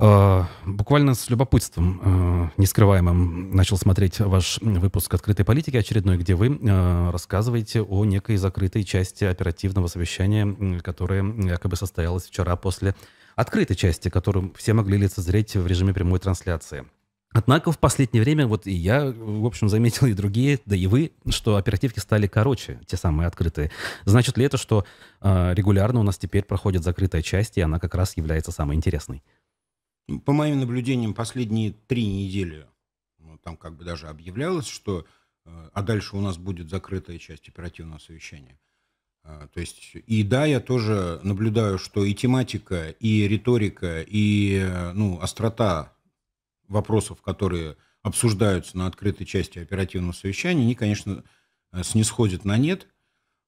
А, буквально с любопытством а, нескрываемым начал смотреть ваш выпуск «Открытой политики» очередной, где вы а, рассказываете о некой закрытой части оперативного совещания, которое якобы состоялось вчера после открытой части, которую все могли лицезреть в режиме прямой трансляции. Однако в последнее время, вот и я, в общем, заметил, и другие, да и вы, что оперативки стали короче, те самые открытые. Значит ли это, что регулярно у нас теперь проходит закрытая часть, и она как раз является самой интересной? По моим наблюдениям, последние три недели ну, там как бы даже объявлялось, что э, а дальше у нас будет закрытая часть оперативного совещания. Э, то есть, и да, я тоже наблюдаю, что и тематика, и риторика, и э, ну, острота вопросов, которые обсуждаются на открытой части оперативного совещания, они, конечно, снисходят на нет.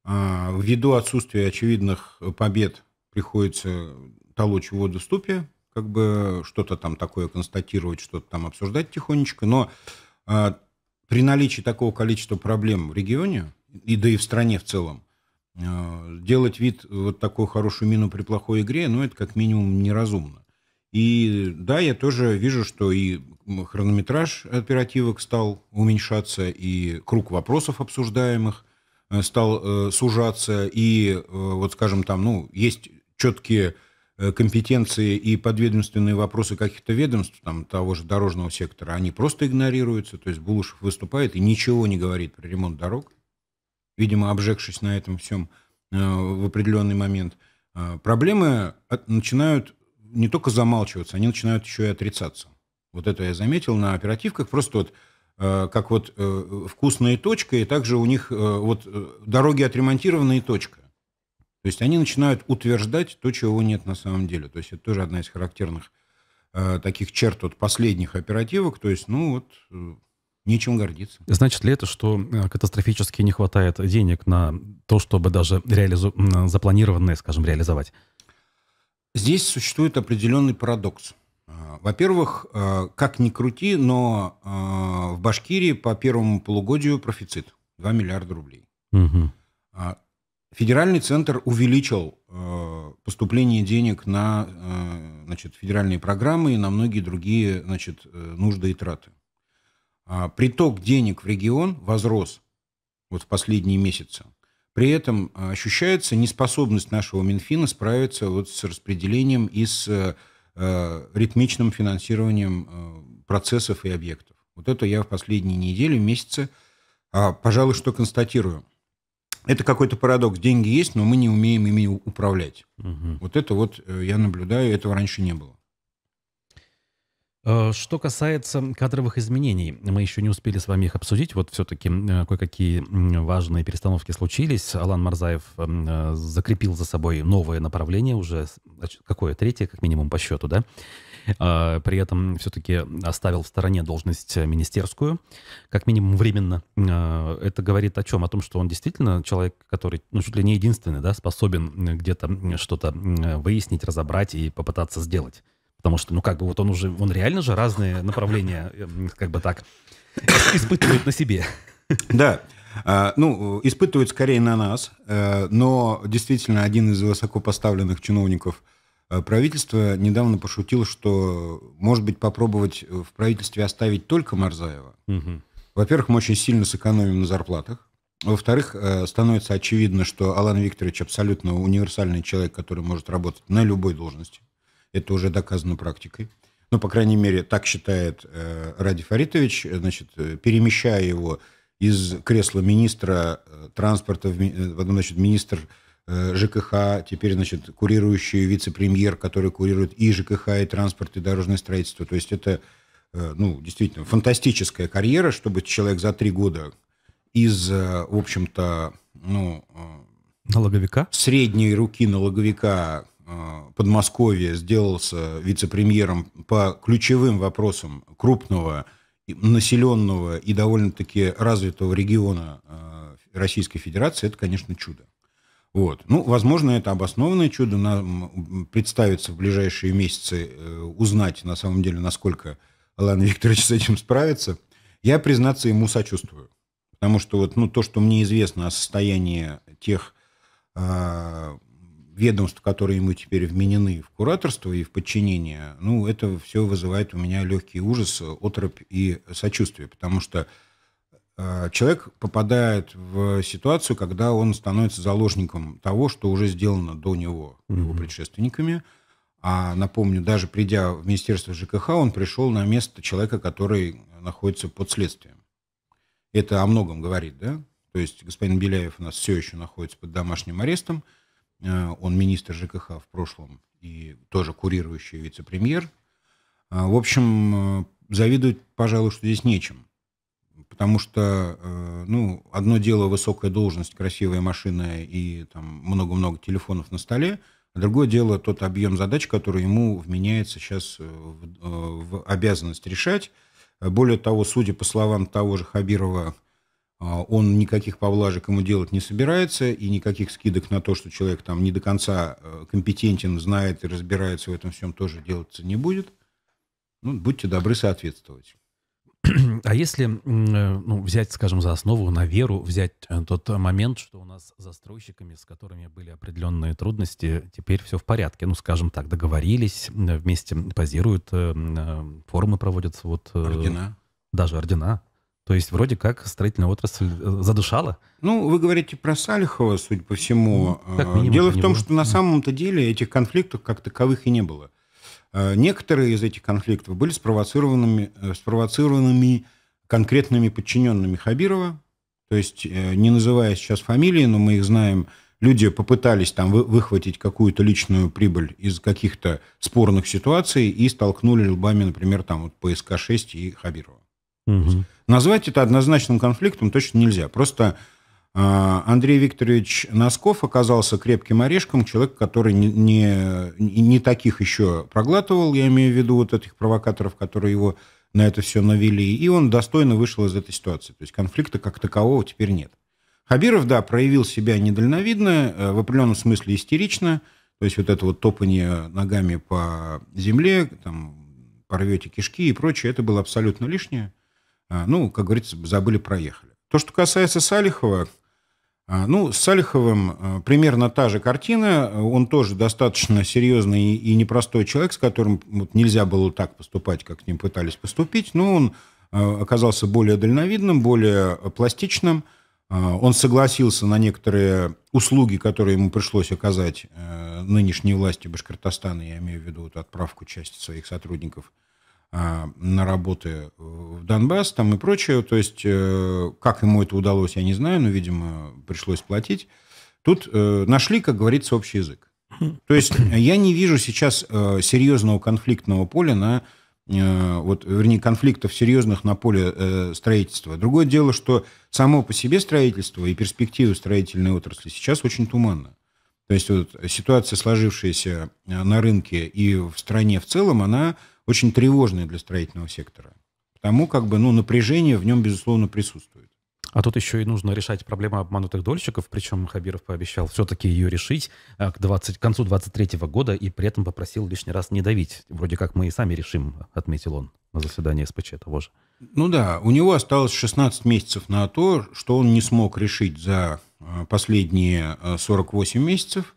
А, ввиду отсутствия очевидных побед приходится толочь воду в ступе, как бы что-то там такое констатировать, что-то там обсуждать тихонечко, но э, при наличии такого количества проблем в регионе, и да и в стране в целом, э, делать вид вот такую хорошую мину при плохой игре, ну, это как минимум неразумно. И да, я тоже вижу, что и хронометраж оперативок стал уменьшаться, и круг вопросов обсуждаемых э, стал э, сужаться, и э, вот, скажем, там, ну, есть четкие Э, компетенции и подведомственные вопросы каких-то ведомств, там, того же дорожного сектора, они просто игнорируются. То есть Булушев выступает и ничего не говорит про ремонт дорог, видимо, обжегшись на этом всем э, в определенный момент. Э, проблемы начинают не только замалчиваться, они начинают еще и отрицаться. Вот это я заметил на оперативках. Просто вот как вот вкусная точка, и также у них вот дороги отремонтированы и точка. То есть они начинают утверждать то, чего нет на самом деле. То есть это тоже одна из характерных э, таких черт вот последних оперативок. То есть, ну вот, э, нечем гордиться. Значит ли это, что э, катастрофически не хватает денег на то, чтобы даже реализу... запланированное, скажем, реализовать? Здесь существует определенный парадокс. Э, во-первых, э, как ни крути, но в Башкирии по первому полугодию профицит 2 миллиарда рублей. Угу. Федеральный центр увеличил э, поступление денег на э, значит, федеральные программы и на многие другие значит, э, нужды и траты. А приток денег в регион возрос вот в последние месяцы. При этом э, ощущается неспособность нашего Минфина справиться вот с распределением и с э, э ритмичным финансированием процессов и объектов. Вот это я в последние недели, месяцы, а, пожалуй, что констатирую это какой-то парадокс. Деньги есть, но мы не умеем ими управлять. Угу. Вот это вот э, я наблюдаю, этого раньше не было. Э, что касается кадровых изменений, мы еще не успели с вами их обсудить. Вот все-таки э, кое-какие важные перестановки случились. Алан Марзаев закрепил за собой новое направление уже, какое, третье, как минимум, по счету, да? Э, при этом все-таки оставил в стороне должность министерскую, как минимум временно. Э, это говорит о чем? О том, что он действительно человек, который ну, чуть ли не единственный, да, способен где-то что-то э, выяснить, разобрать и попытаться сделать. Потому что, ну, как бы, вот он уже, он реально же разные направления, как бы так, испытывает на себе. Да. А, ну, испытывает скорее на нас, но действительно один из высокопоставленных чиновников – а правительство недавно пошутило, что, может быть, попробовать э, в правительстве оставить только Марзаева. Угу. Во-первых, мы очень сильно сэкономим на зарплатах. Во-вторых, э, становится очевидно, что Алан Викторович абсолютно универсальный человек, который может работать на любой должности. Это уже доказано практикой. Ну, по крайней мере, так считает э, Ради Фаритович, значит, перемещая его из кресла министра транспорта, в, значит, министр Э, ЖКХ, теперь, значит, курирующий вице-премьер, который курирует и ЖКХ, и транспорт, и дорожное строительство. То есть это, э, ну, действительно, фантастическая карьера, чтобы человек за три года из, э, в общем-то, ну... Налоговика? Средней руки налоговика Подмосковья сделался вице-премьером по ключевым вопросам крупного, населенного и довольно-таки развитого региона Российской Федерации, это, конечно, чудо. Вот. Ну, возможно, это обоснованное чудо. Нам представится в ближайшие месяцы э, узнать, на самом деле, насколько Алан Викторович с этим справится. Я, признаться, ему сочувствую. Потому что вот, ну, то, что мне известно о состоянии тех э, ведомств, которые ему теперь вменены в кураторство и в подчинение, ну, это все вызывает у меня легкий ужас, отрыв и сочувствие. Потому что Э, человек попадает в ситуацию, когда он становится заложником того, что уже сделано до него mm-hmm. его предшественниками. А напомню, даже придя в Министерство ЖКХ, он пришел на место человека, который находится под следствием. Это о многом говорит, да? То есть господин Беляев у нас все еще находится под домашним арестом. Э, он министр ЖКХ в прошлом и тоже курирующий вице-премьер. А, в общем, э, завидовать, пожалуй, что здесь нечем. Потому что, э, ну, одно дело высокая должность, красивая машина и там много-много телефонов на столе, а другое дело тот объем задач, который ему вменяется сейчас э, в, э, в обязанность решать. Более того, судя по словам того же Хабирова, он никаких поблажек ему делать не собирается, и никаких скидок на то, что человек там не до конца компетентен, знает и разбирается в этом всем, тоже делаться не будет. Ну, будьте добры соответствовать. А если э, ну, взять, скажем, за основу, на веру взять э, тот момент, что у нас с застройщиками, с которыми были определенные трудности, теперь все в порядке. Ну, скажем так, договорились, вместе позируют, э, форумы проводятся. Вот, ордена. Даже ордена. То есть вроде как строительная отрасль задышала. Ну, вы говорите про Салихова, судя по всему. Ну, как минимум, Дело в том, него. что на самом-то деле этих конфликтов как таковых и не было. Э, некоторые из этих конфликтов были спровоцированными, э, спровоцированными конкретными подчиненными Хабирова, то есть, э, не называя сейчас фамилии, но мы их знаем, люди попытались там выхватить какую-то личную прибыль из каких-то спорных ситуаций и столкнули лбами, например, там вот ПСК-6 и Хабирова. Угу. Назвать это однозначным конфликтом точно нельзя. Просто а, Андрей Викторович Носков оказался крепким орешком, человек, который не, не, не таких еще проглатывал, я имею в виду вот этих провокаторов, которые его на это все навели, и он достойно вышел из этой ситуации. То есть конфликта как такового теперь нет. Хабиров, да, проявил себя недальновидно, э, в определенном смысле истерично, то есть вот это вот топание ногами по земле, там, порвете кишки и прочее, это было абсолютно лишнее. А, ну, как говорится, забыли, проехали. То, что касается Салихова, а, ну, с Салиховым а, примерно та же картина. Он тоже достаточно серьезный и непростой человек, с которым вот нельзя было так поступать, как к ним пытались поступить. Но он а, оказался более дальновидным, более пластичным. Он согласился на некоторые услуги, которые ему пришлось оказать э, нынешней власти Башкортостана, я имею в виду вот отправку части своих сотрудников – а, на работы э, в Донбасс там и прочее. То есть, э, как ему это удалось, я не знаю, но, видимо, пришлось платить. Тут э, нашли, как говорится, общий язык. Хм. То есть, я не вижу сейчас серьезного конфликтного поля на вот, вернее, конфликтов серьезных на поле строительства. Другое дело, что само по себе строительство и перспективы строительной отрасли сейчас очень туманно. То есть вот, ситуация, сложившаяся на рынке и в стране в целом, она очень тревожное для строительного сектора. Потому как бы, ну, напряжение в нем, безусловно, присутствует. А тут еще и нужно решать проблему обманутых дольщиков, причем Хабиров пообещал все-таки ее решить а, к, 20, к концу 2023 года и при этом попросил лишний раз не давить. Вроде как мы и сами решим, отметил он на заседании СПЧ того же. Ну да, у него осталось 16 месяцев на то, что он не смог решить за а, последние 48 а, месяцев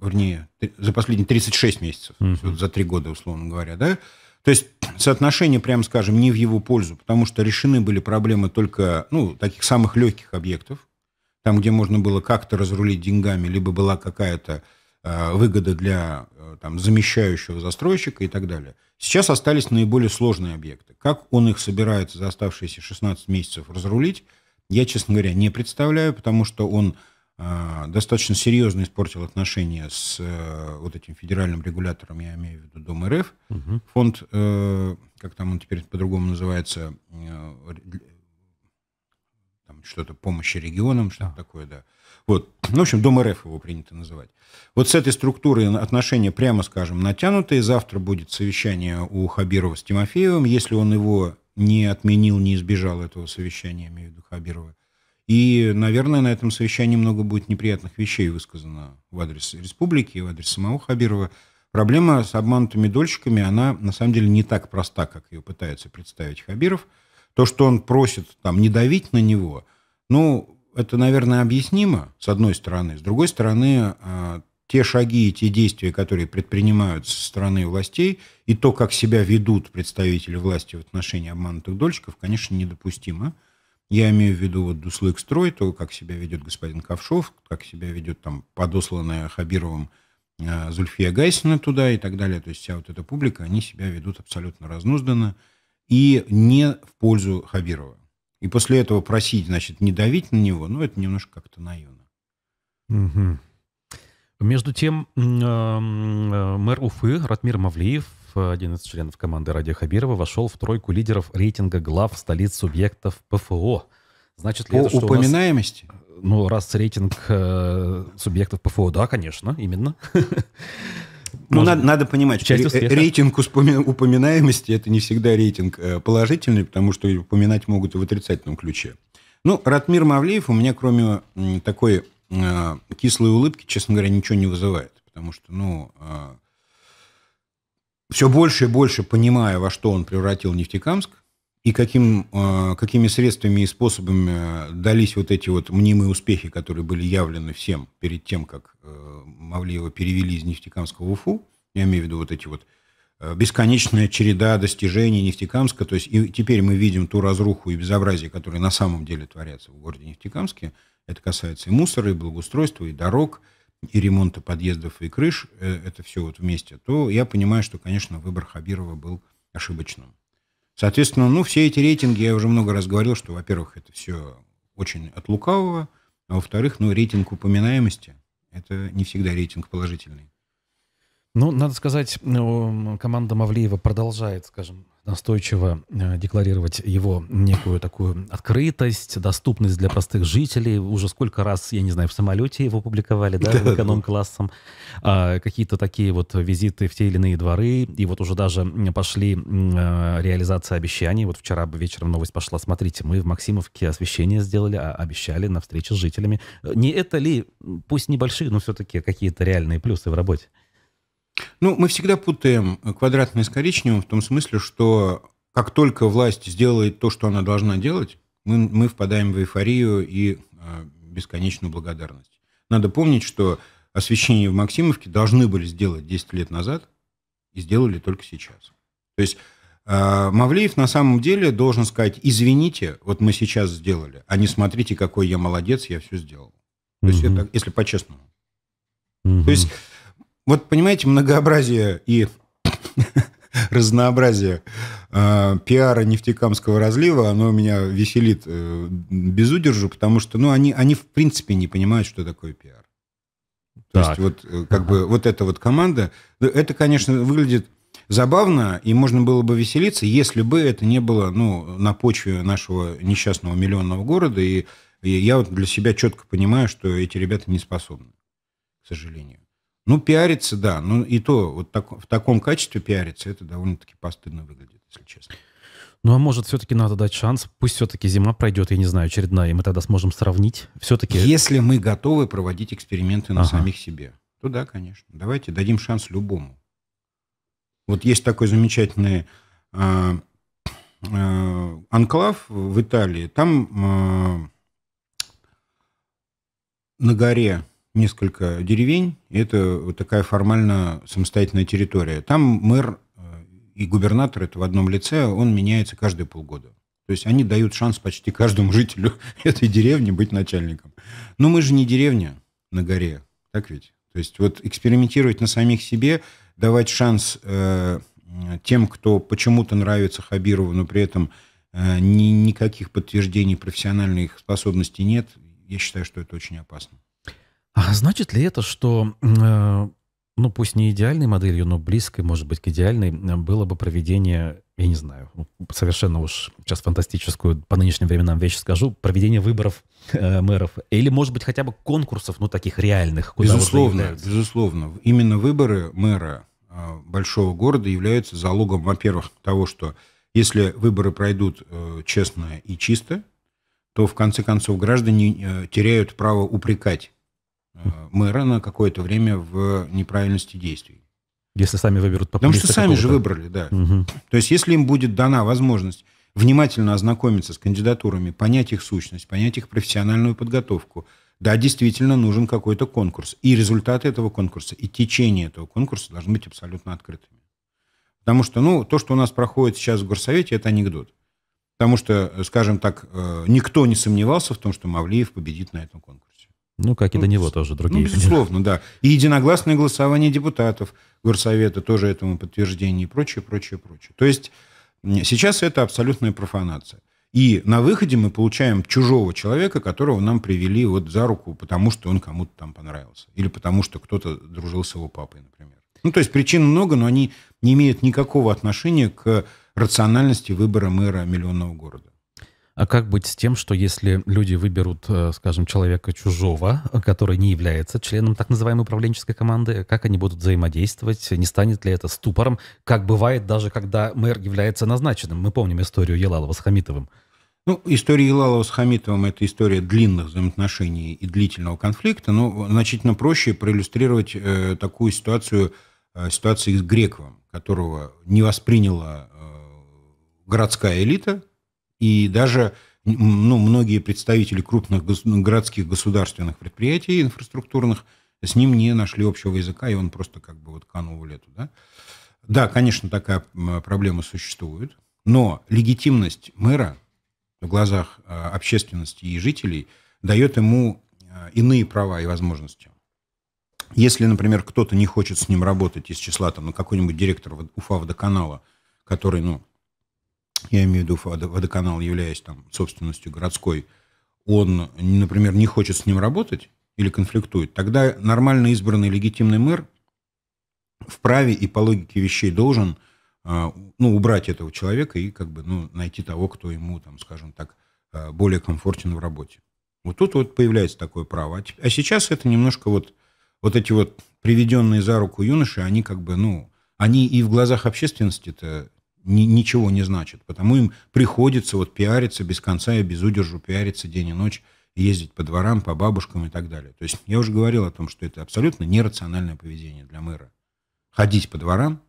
вернее, за последние 36 месяцев, mm за три года, условно говоря, да, то есть соотношение, прямо скажем, не в его пользу, потому что решены были проблемы только, ну, таких самых легких объектов, там, где можно было как-то разрулить деньгами, либо была какая-то э, выгода для э, там, замещающего застройщика и так далее. Сейчас остались наиболее сложные объекты. Как он их собирается за оставшиеся 16 месяцев разрулить, я, честно говоря, не представляю, потому что он а, достаточно серьезно испортил отношения с э, вот этим федеральным регулятором, я имею в виду Дом РФ. Угу. Фонд, э, как там он теперь по-другому называется, э, там что-то помощи регионам, что-то да. такое, да. Вот, ну, в общем, Дом РФ его принято называть. Вот с этой структурой отношения, прямо скажем, натянутые. Завтра будет совещание у Хабирова с Тимофеевым. Если он его не отменил, не избежал этого совещания, я имею в виду Хабирова, и, наверное, на этом совещании много будет неприятных вещей высказано в адрес республики, в адрес самого Хабирова. Проблема с обманутыми дольщиками, она на самом деле не так проста, как ее пытаются представить Хабиров. То, что он просит там не давить на него, ну, это, наверное, объяснимо, с одной стороны. С другой стороны, а, те шаги и те действия, которые предпринимаются со стороны властей, и то, как себя ведут представители власти в отношении обманутых дольщиков, конечно, недопустимо. Я имею в виду вот Дуслык-строй, то, как себя ведет господин Ковшов, как себя ведет там подосланная Хабировым э, Зульфия Гайсина туда и так далее. То есть вся вот эта публика, они себя ведут абсолютно разнузданно и не в пользу Хабирова. И после этого просить, значит, не давить на него, ну, это немножко как-то наивно. Угу. Между тем, э, э, мэр Уфы Ратмир Мавлиев Э, один из членов команды Радия Хабирова, вошел в тройку лидеров рейтинга глав столиц субъектов ПФО. Значит ли По это, что упоминаемости? У нас, ну, раз рейтинг э, субъектов ПФО, да, конечно, именно. Ну, надо, надо понимать, что рейтинг упоминаемости – это не всегда рейтинг э, положительный, потому что упоминать могут и в отрицательном ключе. Ну, Ратмир Мавлеев у меня, кроме такой э, кислой улыбки, честно говоря, ничего не вызывает. Потому что, ну, э, все больше и больше понимая, во что он превратил Нефтекамск, и каким, э, какими средствами и способами э, дались вот эти вот мнимые успехи, которые были явлены всем перед тем, как э, Мавлеева перевели из Нефтекамска в Уфу, я имею в виду вот эти вот бесконечная череда достижений Нефтекамска, то есть и теперь мы видим ту разруху и безобразие, которые на самом деле творятся в городе Нефтекамске, это касается и мусора, и благоустройства, и дорог – и ремонта подъездов и крыш, э, это все вот вместе, то я понимаю, что, конечно, выбор Хабирова был ошибочным. Соответственно, ну, все эти рейтинги, я уже много раз говорил, что, во-первых, это все очень от лукавого, а во-вторых, ну, рейтинг упоминаемости – это не всегда рейтинг положительный. Ну, надо сказать, э, команда Мавлеева продолжает, скажем, настойчиво э, декларировать его некую такую открытость, доступность для простых жителей. Уже сколько раз, я не знаю, в самолете его публиковали, да, эконом-классом. А, какие-то такие вот визиты в те или иные дворы. И вот уже даже пошли а, реализация обещаний. Вот вчера вечером новость пошла. Смотрите, мы в Максимовке освещение сделали, а обещали на встрече с жителями. Э, не это ли, пусть небольшие, но все-таки какие-то реальные плюсы в работе? Ну, мы всегда путаем э, квадратное с коричневым в том смысле, что как только власть сделает то, что она должна делать, мы, мы впадаем в эйфорию и э, бесконечную благодарность. Надо помнить, что освещение в Максимовке должны были сделать 10 лет назад и сделали только сейчас. То есть э, а, Мавлеев на самом деле должен сказать, извините, вот мы сейчас сделали, а не смотрите, какой я молодец, я все сделал. То mm-hmm. есть это, если по-честному. Mm-hmm. То есть вот, понимаете, многообразие и разнообразие э, пиара нефтекамского разлива, оно меня веселит э, без удержу, потому что, ну, они, они в принципе не понимают, что такое пиар. То так. есть вот э, как бы вот эта вот команда, ну, это, конечно, выглядит забавно, и можно было бы веселиться, если бы это не было, ну, на почве нашего несчастного миллионного города, и, и я вот для себя четко понимаю, что эти ребята не способны, к сожалению. Ну, пиариться, да. Ну, и то вот так, в таком качестве пиариться, это довольно-таки постыдно выглядит, если честно. Ну, а может, все-таки надо дать шанс? Пусть все-таки зима пройдет, я не знаю, очередная, и мы тогда сможем сравнить. Все-таки... Если мы готовы проводить эксперименты на ага. самих себе, то да, конечно. Давайте дадим шанс любому. Вот есть такой замечательный э, э, анклав в Италии. Там э, на горе несколько деревень, и это вот такая формально самостоятельная территория. Там мэр э, и губернатор, это в одном лице, а он меняется каждые полгода. То есть они дают шанс почти каждому жителю этой деревни быть начальником. Но мы же не деревня на горе, так ведь? То есть вот экспериментировать на самих себе, давать шанс э, тем, кто почему-то нравится Хабирову, но при этом э, ни, никаких подтверждений профессиональных способностей нет, я считаю, что это очень опасно. А значит ли это, что, э, ну пусть не идеальной моделью, но близкой, может быть, к идеальной э, было бы проведение, я не знаю, ну, совершенно уж сейчас фантастическую по нынешним временам вещь скажу, проведение выборов э, мэров. Или, может быть, хотя бы конкурсов, ну таких реальных. безусловно, безусловно. Именно выборы мэра э, большого города являются залогом, во-первых, того, что если выборы пройдут э, честно и чисто, то в конце концов граждане э, теряют право упрекать Э, мэра на какое-то время в неправильности действий. Если сами выберут Потому что сами же выбрали, да. Угу. То есть если им будет дана возможность внимательно ознакомиться с кандидатурами, понять их сущность, понять их профессиональную подготовку, да, действительно нужен какой-то конкурс. И результаты этого конкурса, и течение этого конкурса должны быть абсолютно открытыми. Потому что, ну, то, что у нас проходит сейчас в Горсовете, это анекдот. Потому что, э, скажем так, э, никто не сомневался в том, что Мавлиев победит на этом конкурсе. Ну, как и ну, до него тоже другие. Ну, безусловно, да. И единогласное голосование депутатов Горсовета тоже этому подтверждение и прочее, прочее, прочее. То есть сейчас это абсолютная профанация. И на выходе мы получаем чужого человека, которого нам привели вот за руку, потому что он кому-то там понравился. Или потому что кто-то дружил с его папой, например. Ну, то есть причин много, но они не имеют никакого отношения к рациональности выбора мэра миллионного города. А как быть с тем, что если люди выберут, э, скажем, человека чужого, который не является членом так называемой управленческой команды, как они будут взаимодействовать, не станет ли это ступором, как бывает даже, когда мэр является назначенным. Мы помним историю Елалова с Хамитовым. Ну, история Елалова с Хамитовым – это история длинных взаимоотношений и длительного конфликта, но ну, значительно проще проиллюстрировать э, такую ситуацию, э, ситуацию с Грековым, которого не восприняла э, городская элита, и даже ну, многие представители крупных ну, городских государственных предприятий инфраструктурных с ним не нашли общего языка, и он просто как бы вот канул в лету. Да, да конечно, такая проблема существует, но легитимность мэра в глазах а, общественности и жителей дает ему а, иные права и возможности. Если, например, кто-то не хочет с ним работать из числа там, ну, какой-нибудь директор Уфа водоканала, который, ну, я имею в виду водоканал, являясь там собственностью городской, он, например, не хочет с ним работать или конфликтует, тогда нормально избранный легитимный мэр вправе и по логике вещей должен а, ну, убрать этого человека и как бы ну, найти того, кто ему, там, скажем так, а, более комфортен в работе. Вот тут вот появляется такое право. А, а сейчас это немножко вот, вот эти вот приведенные за руку юноши, они как бы, ну, они и в глазах общественности-то ни, ничего не значит. Потому им приходится вот пиариться без конца и без удержу, пиариться день и ночь, ездить по дворам, по бабушкам и так далее. То есть я уже говорил о том, что это абсолютно нерациональное поведение для мэра. Ходить по дворам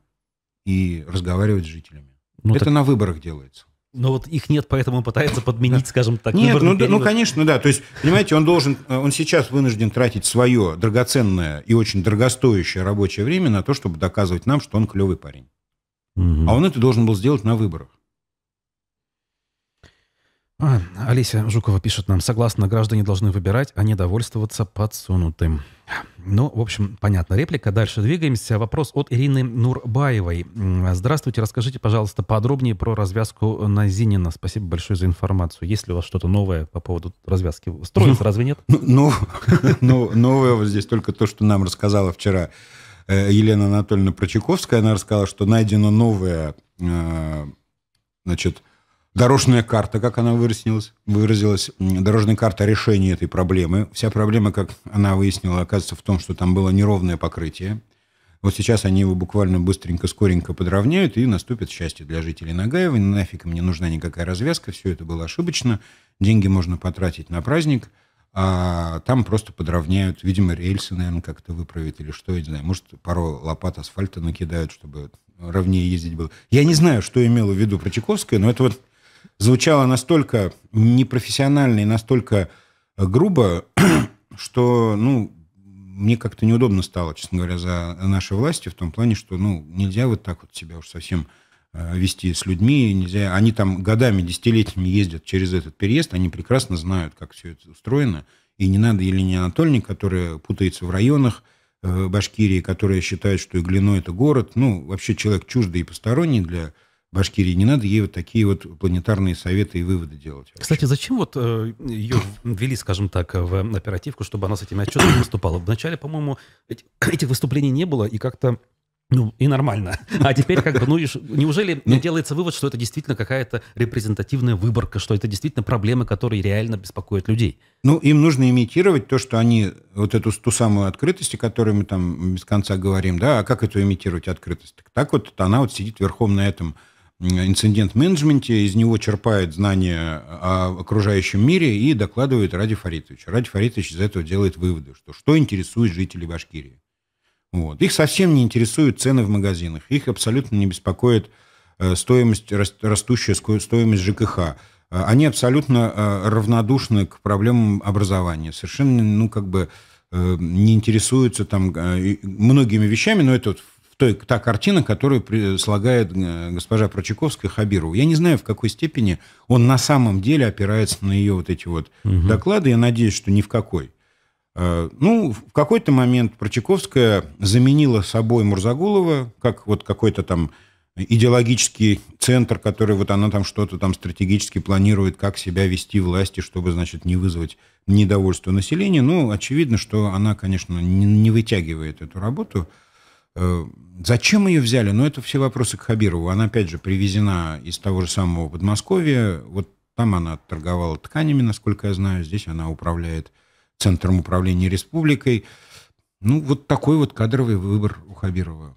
и разговаривать с жителями. Ну, это так... на выборах делается. Но вот их нет, поэтому он пытается подменить, скажем так. Нет, ну, ну, конечно, да. То есть, понимаете, он должен, э, он сейчас вынужден тратить свое драгоценное и очень дорогостоящее рабочее время на то, чтобы доказывать нам, что он клевый парень. А он это должен был сделать на выборах. А, Алисия Жукова пишет нам, согласно, граждане должны выбирать, а не довольствоваться подсунутым. Ну, в общем, понятно. Реплика. Дальше двигаемся. Вопрос от Ирины Нурбаевой. Здравствуйте. Расскажите, пожалуйста, подробнее про развязку на Зинина. Спасибо большое за информацию. Есть ли у вас что-то новое по поводу развязки? Строится, ну, разве нет? Ну, ну, ну новое здесь только то, что нам рассказала вчера Э, Елена Анатольевна Прочаковская, она рассказала, что найдена новая э, значит, дорожная карта, как она выразилась, выразилась, дорожная карта решения этой проблемы. Вся проблема, как она выяснила, оказывается в том, что там было неровное покрытие. Вот сейчас они его буквально быстренько, скоренько подровняют, и наступит счастье для жителей Нагаева. Нафиг мне нужна никакая развязка, все это было ошибочно. Деньги можно потратить на праздник а там просто подровняют, видимо, рельсы, наверное, как-то выправят или что, я не знаю, может, пару лопат асфальта накидают, чтобы ровнее ездить было. Я не знаю, что имела в виду Прочаковская, но это вот звучало настолько непрофессионально и настолько грубо, что, ну, мне как-то неудобно стало, честно говоря, за нашей властью в том плане, что, ну, нельзя вот так вот себя уж совсем Э, вести с людьми, нельзя. Они там годами, десятилетиями ездят через этот переезд, они прекрасно знают, как все это устроено. И не надо Елене Анатольевне, которая путается в районах э, Башкирии, которая считает, что Иглино – это город. Ну, вообще человек чуждый и посторонний для Башкирии. Не надо ей вот такие вот планетарные советы и выводы делать. Вообще. Кстати, зачем вот э, ее ввели, скажем так, в оперативку, чтобы она с этими отчетами выступала? Вначале, по-моему, этих выступлений не было, и как-то ну, и нормально. А теперь как бы, ну, неужели не ну. делается вывод, что это действительно какая-то репрезентативная выборка, что это действительно проблемы, которые реально беспокоят людей? Ну, им нужно имитировать то, что они, вот эту ту самую открытость, о которой мы там без конца говорим, да, а как это имитировать открытость? Так, так вот она вот сидит верхом на этом инцидент-менеджменте, из него черпает знания о окружающем мире и докладывает Ради Фаритовичу. Ради Фаритович из этого делает выводы, что что интересует жителей Башкирии. Вот. Их совсем не интересуют цены в магазинах, их абсолютно не беспокоит э, стоимость, растущая стоимость ЖКХ. Э, они абсолютно э, равнодушны к проблемам образования, совершенно, ну, как бы не интересуются там многими вещами, но это вот той, та картина, которую слагает госпожа Прочаковская Хабирову. Я не знаю, в какой степени он на самом деле опирается на ее вот эти вот угу. доклады. Я надеюсь, что ни в какой. Э, ну, в какой-то момент Прочаковская заменила собой Мурзагулова, как вот какой-то там идеологический центр, который вот она там что-то там стратегически планирует, как себя вести власти, чтобы, значит, не вызвать недовольство населения. Ну, очевидно, что она, конечно, не, вытягивает эту работу. Э, зачем ее взяли? Ну, это все вопросы к Хабирову. Она, опять же, привезена из того же самого Подмосковья. Вот там она торговала тканями, насколько я знаю. Здесь она управляет Центром управления республикой. Ну, вот такой вот кадровый выбор у Хабирова.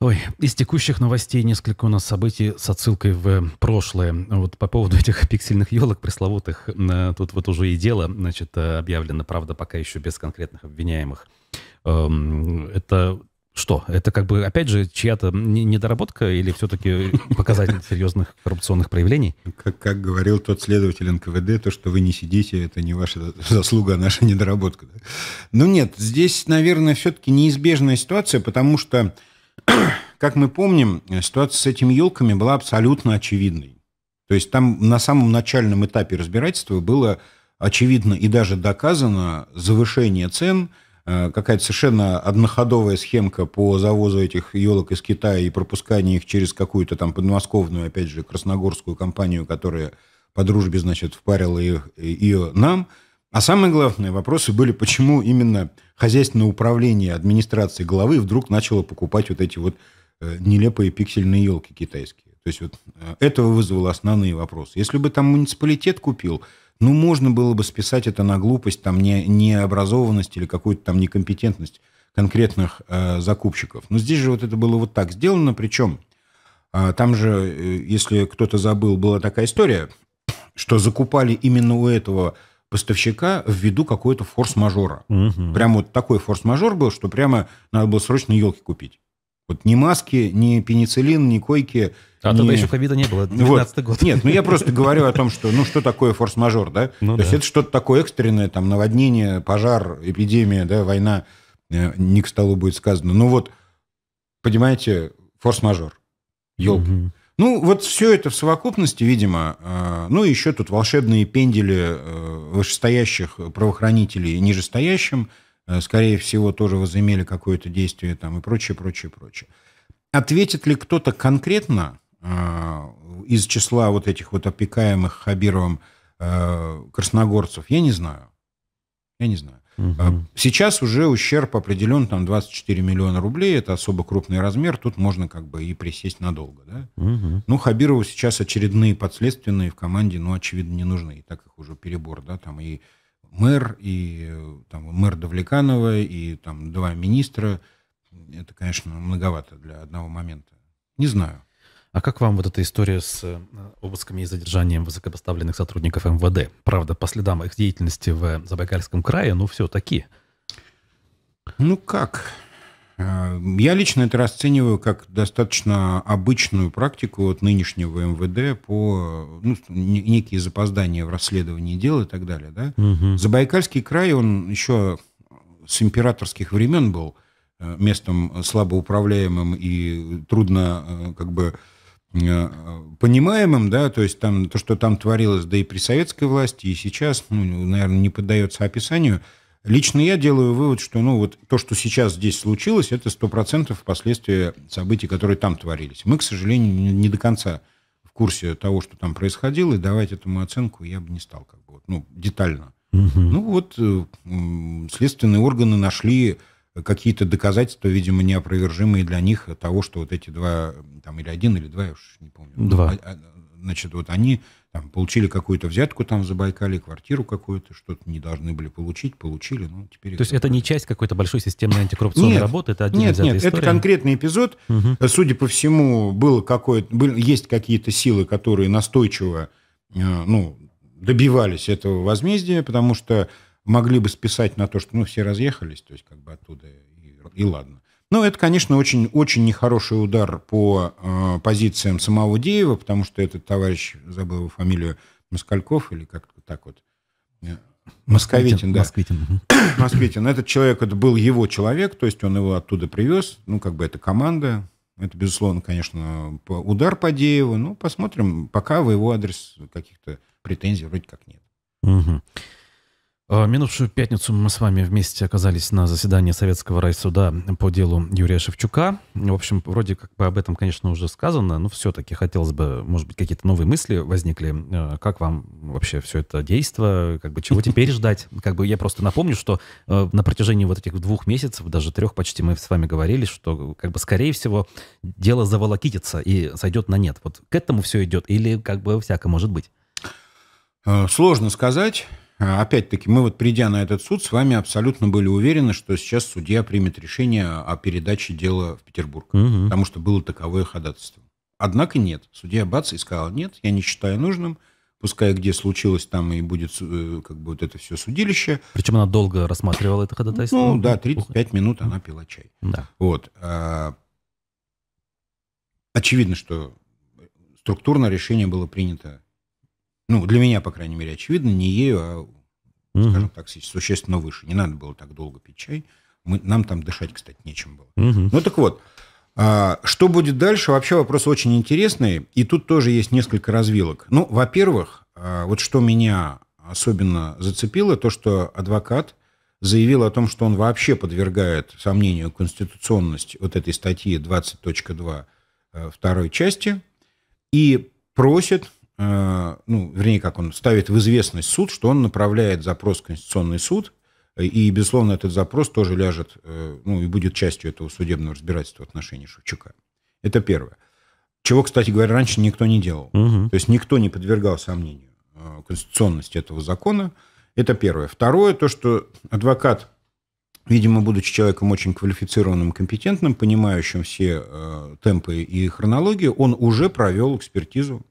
Ой, из текущих новостей несколько у нас событий с отсылкой в прошлое. Вот по поводу этих пиксельных елок пресловутых, э, тут вот уже и дело, значит, э, объявлено, правда, пока еще без конкретных обвиняемых. Эм, это что? Это как бы, опять же, чья-то недоработка или все-таки показатель серьезных коррупционных проявлений? Как, как говорил тот следователь НКВД, то, что вы не сидите, это не ваша заслуга, а наша недоработка. Да? Ну нет, здесь, наверное, все-таки неизбежная ситуация, потому что, как мы помним, ситуация с этими елками была абсолютно очевидной. То есть там на самом начальном этапе разбирательства было очевидно и даже доказано завышение цен – Э, какая-то совершенно одноходовая схемка по завозу этих елок из Китая и пропусканию их через какую-то там подмосковную, опять же, красногорскую компанию, которая по дружбе, значит, впарила ее, э, ее нам. А самые главные вопросы были, почему именно хозяйственное управление администрации главы вдруг начало покупать вот эти вот э, нелепые пиксельные елки китайские. То есть вот этого вызвало основные вопросы. Если бы там муниципалитет купил, ну, можно было бы списать это на глупость, там, не, необразованность или какую-то там некомпетентность конкретных э, закупщиков. Но здесь же вот это было вот так сделано, причем э, а, там же, э, если кто-то забыл, была такая история, что закупали именно у этого поставщика ввиду какой-то форс-мажора. Угу. Прям вот такой форс-мажор был, что прямо надо было срочно елки купить. Вот ни маски, ни пенициллин, ни койки, а не... тогда еще ковида не было, 2019 вот. год. Нет, ну я просто говорю о том, что, ну, что такое форс-мажор, да? Ну, То да. есть это что-то такое экстренное, там, наводнение, пожар, эпидемия, да, война, э, не к столу будет сказано. Ну вот, понимаете, форс-мажор, елки. Угу. Ну, вот все это в совокупности, видимо, э, ну, еще тут волшебные пендели э, вышестоящих правоохранителей нижестоящим, скорее всего, тоже возымели какое-то действие там и прочее, прочее, прочее. Ответит ли кто-то конкретно, Э, из числа вот этих вот опекаемых Хабировым э, красногорцев, я не знаю. Я не знаю. Угу. Сейчас уже ущерб определен, там 24 миллиона рублей, это особо крупный размер, тут можно как бы и присесть надолго. Да? Угу. Ну, Хабирову сейчас очередные подследственные в команде, ну, очевидно, не нужны, и так их уже перебор, да, там и мэр, и там, мэр Давлеканова, и там два министра, это, конечно, многовато для одного момента. Не знаю. А как вам вот эта история с э, обысками и задержанием высокопоставленных сотрудников МВД? Правда, по следам их деятельности в э, Забайкальском крае, Ну все-таки. Ну как? Э, я лично это расцениваю как достаточно обычную практику от нынешнего МВД по ну, некие запоздания в расследовании дел и так далее. Да? Угу. Забайкальский край, он еще с императорских времен был местом слабоуправляемым и трудно как бы Э, понимаемым, да, то есть там то, что там творилось, да и при советской власти, и сейчас, ну, наверное, не поддается описанию. Лично я делаю вывод, что, ну, вот то, что сейчас здесь случилось, это сто процентов последствия событий, которые там творились. Мы, к сожалению, не до конца в курсе того, что там происходило, и давать этому оценку я бы не стал, как бы, ну, детально. Угу. Ну, вот э, следственные органы нашли какие-то доказательства, видимо, неопровержимые для них того, что вот эти два, там, или один, или два, я уж не помню. Ну, два. А, а, значит, вот они там, получили какую-то взятку там в Забайкале, квартиру какую-то, что-то не должны были получить, получили, ну, теперь... То есть это не часть какой-то большой системной антикоррупционной нет, работы, это отдельная Нет, нет, это конкретный эпизод. Угу. Судя по всему, было какое были, есть какие-то силы, которые настойчиво, э, ну, добивались этого возмездия, потому что могли бы списать на то, что ну, все разъехались, то есть как бы оттуда и, и ладно. Но ну, это, конечно, очень, очень нехороший удар по э, позициям самого Деева, потому что этот товарищ, забыл его фамилию, Москальков или как-то так вот. Э, Московитин, да. Москвитин. Москвитин. Этот человек, это был его человек, то есть он его оттуда привез. Ну, как бы это команда. Это, безусловно, конечно, удар по Дееву. Ну, посмотрим. Пока в его адрес каких-то претензий вроде как нет. Угу. Э, минувшую пятницу мы с вами вместе оказались на заседании Советского райсуда по делу Юрия Шевчука. В общем, вроде как бы об этом, конечно, уже сказано, но все-таки хотелось бы, может быть, какие-то новые мысли возникли. Э, как вам вообще все это действо? Как бы чего теперь ждать? Как бы я просто напомню, что э, на протяжении вот этих двух месяцев, даже трех почти, мы с вами говорили, что как бы скорее всего дело заволокитится и сойдет на нет. Вот к этому все идет или как бы всяко может быть? Сложно сказать. А, опять-таки, мы вот придя на этот суд, с вами абсолютно были уверены, что сейчас судья примет решение о передаче дела в Петербург, угу. потому что было таковое ходатайство. Однако нет. Судья бац и сказал, нет, я не считаю нужным, пускай где случилось, там и будет э, как бы вот это все судилище. Причем она долго рассматривала это ходатайство? Ну да, 35 Ух. минут она пила чай. Да. Вот. А, очевидно, что структурно решение было принято ну, для меня, по крайней мере, очевидно, не ею, а, угу. скажем так, существенно выше. Не надо было так долго пить чай. Мы, нам там дышать, кстати, нечем было. Угу. Ну, так вот, а, что будет дальше? Вообще вопрос очень интересный. И тут тоже есть несколько развилок. Ну, во-первых, а, вот что меня особенно зацепило, то, что адвокат заявил о том, что он вообще подвергает сомнению конституционность вот этой статьи 20.2 э, второй части и просит Э, ну, вернее, как он ставит в известность суд, что он направляет запрос в Конституционный суд, э, и, безусловно, этот запрос тоже ляжет, э, ну, и будет частью этого судебного разбирательства в отношении Шевчука. Это первое. Чего, кстати говоря, раньше никто не делал. Угу. То есть никто не подвергал сомнению конституционности этого закона. Это первое. Второе, то, что адвокат, видимо, будучи человеком очень квалифицированным, компетентным, понимающим все темпы и хронологию, он уже провел экспертизу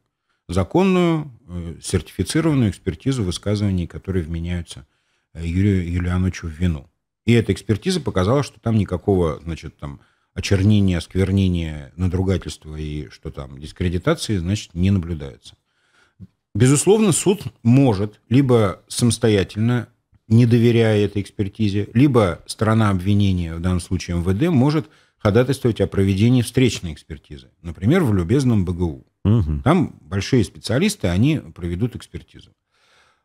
законную, э, сертифицированную экспертизу высказываний, которые вменяются э, Юрию Юлиановичу в вину. И эта экспертиза показала, что там никакого, значит, там очернения, осквернения, надругательства и что там, дискредитации, значит, не наблюдается. Безусловно, суд может либо самостоятельно, не доверяя этой экспертизе, либо сторона обвинения, в данном случае МВД, может ходатайствовать о проведении встречной экспертизы. Например, в любезном БГУ. Угу. Там большие специалисты, они проведут экспертизу.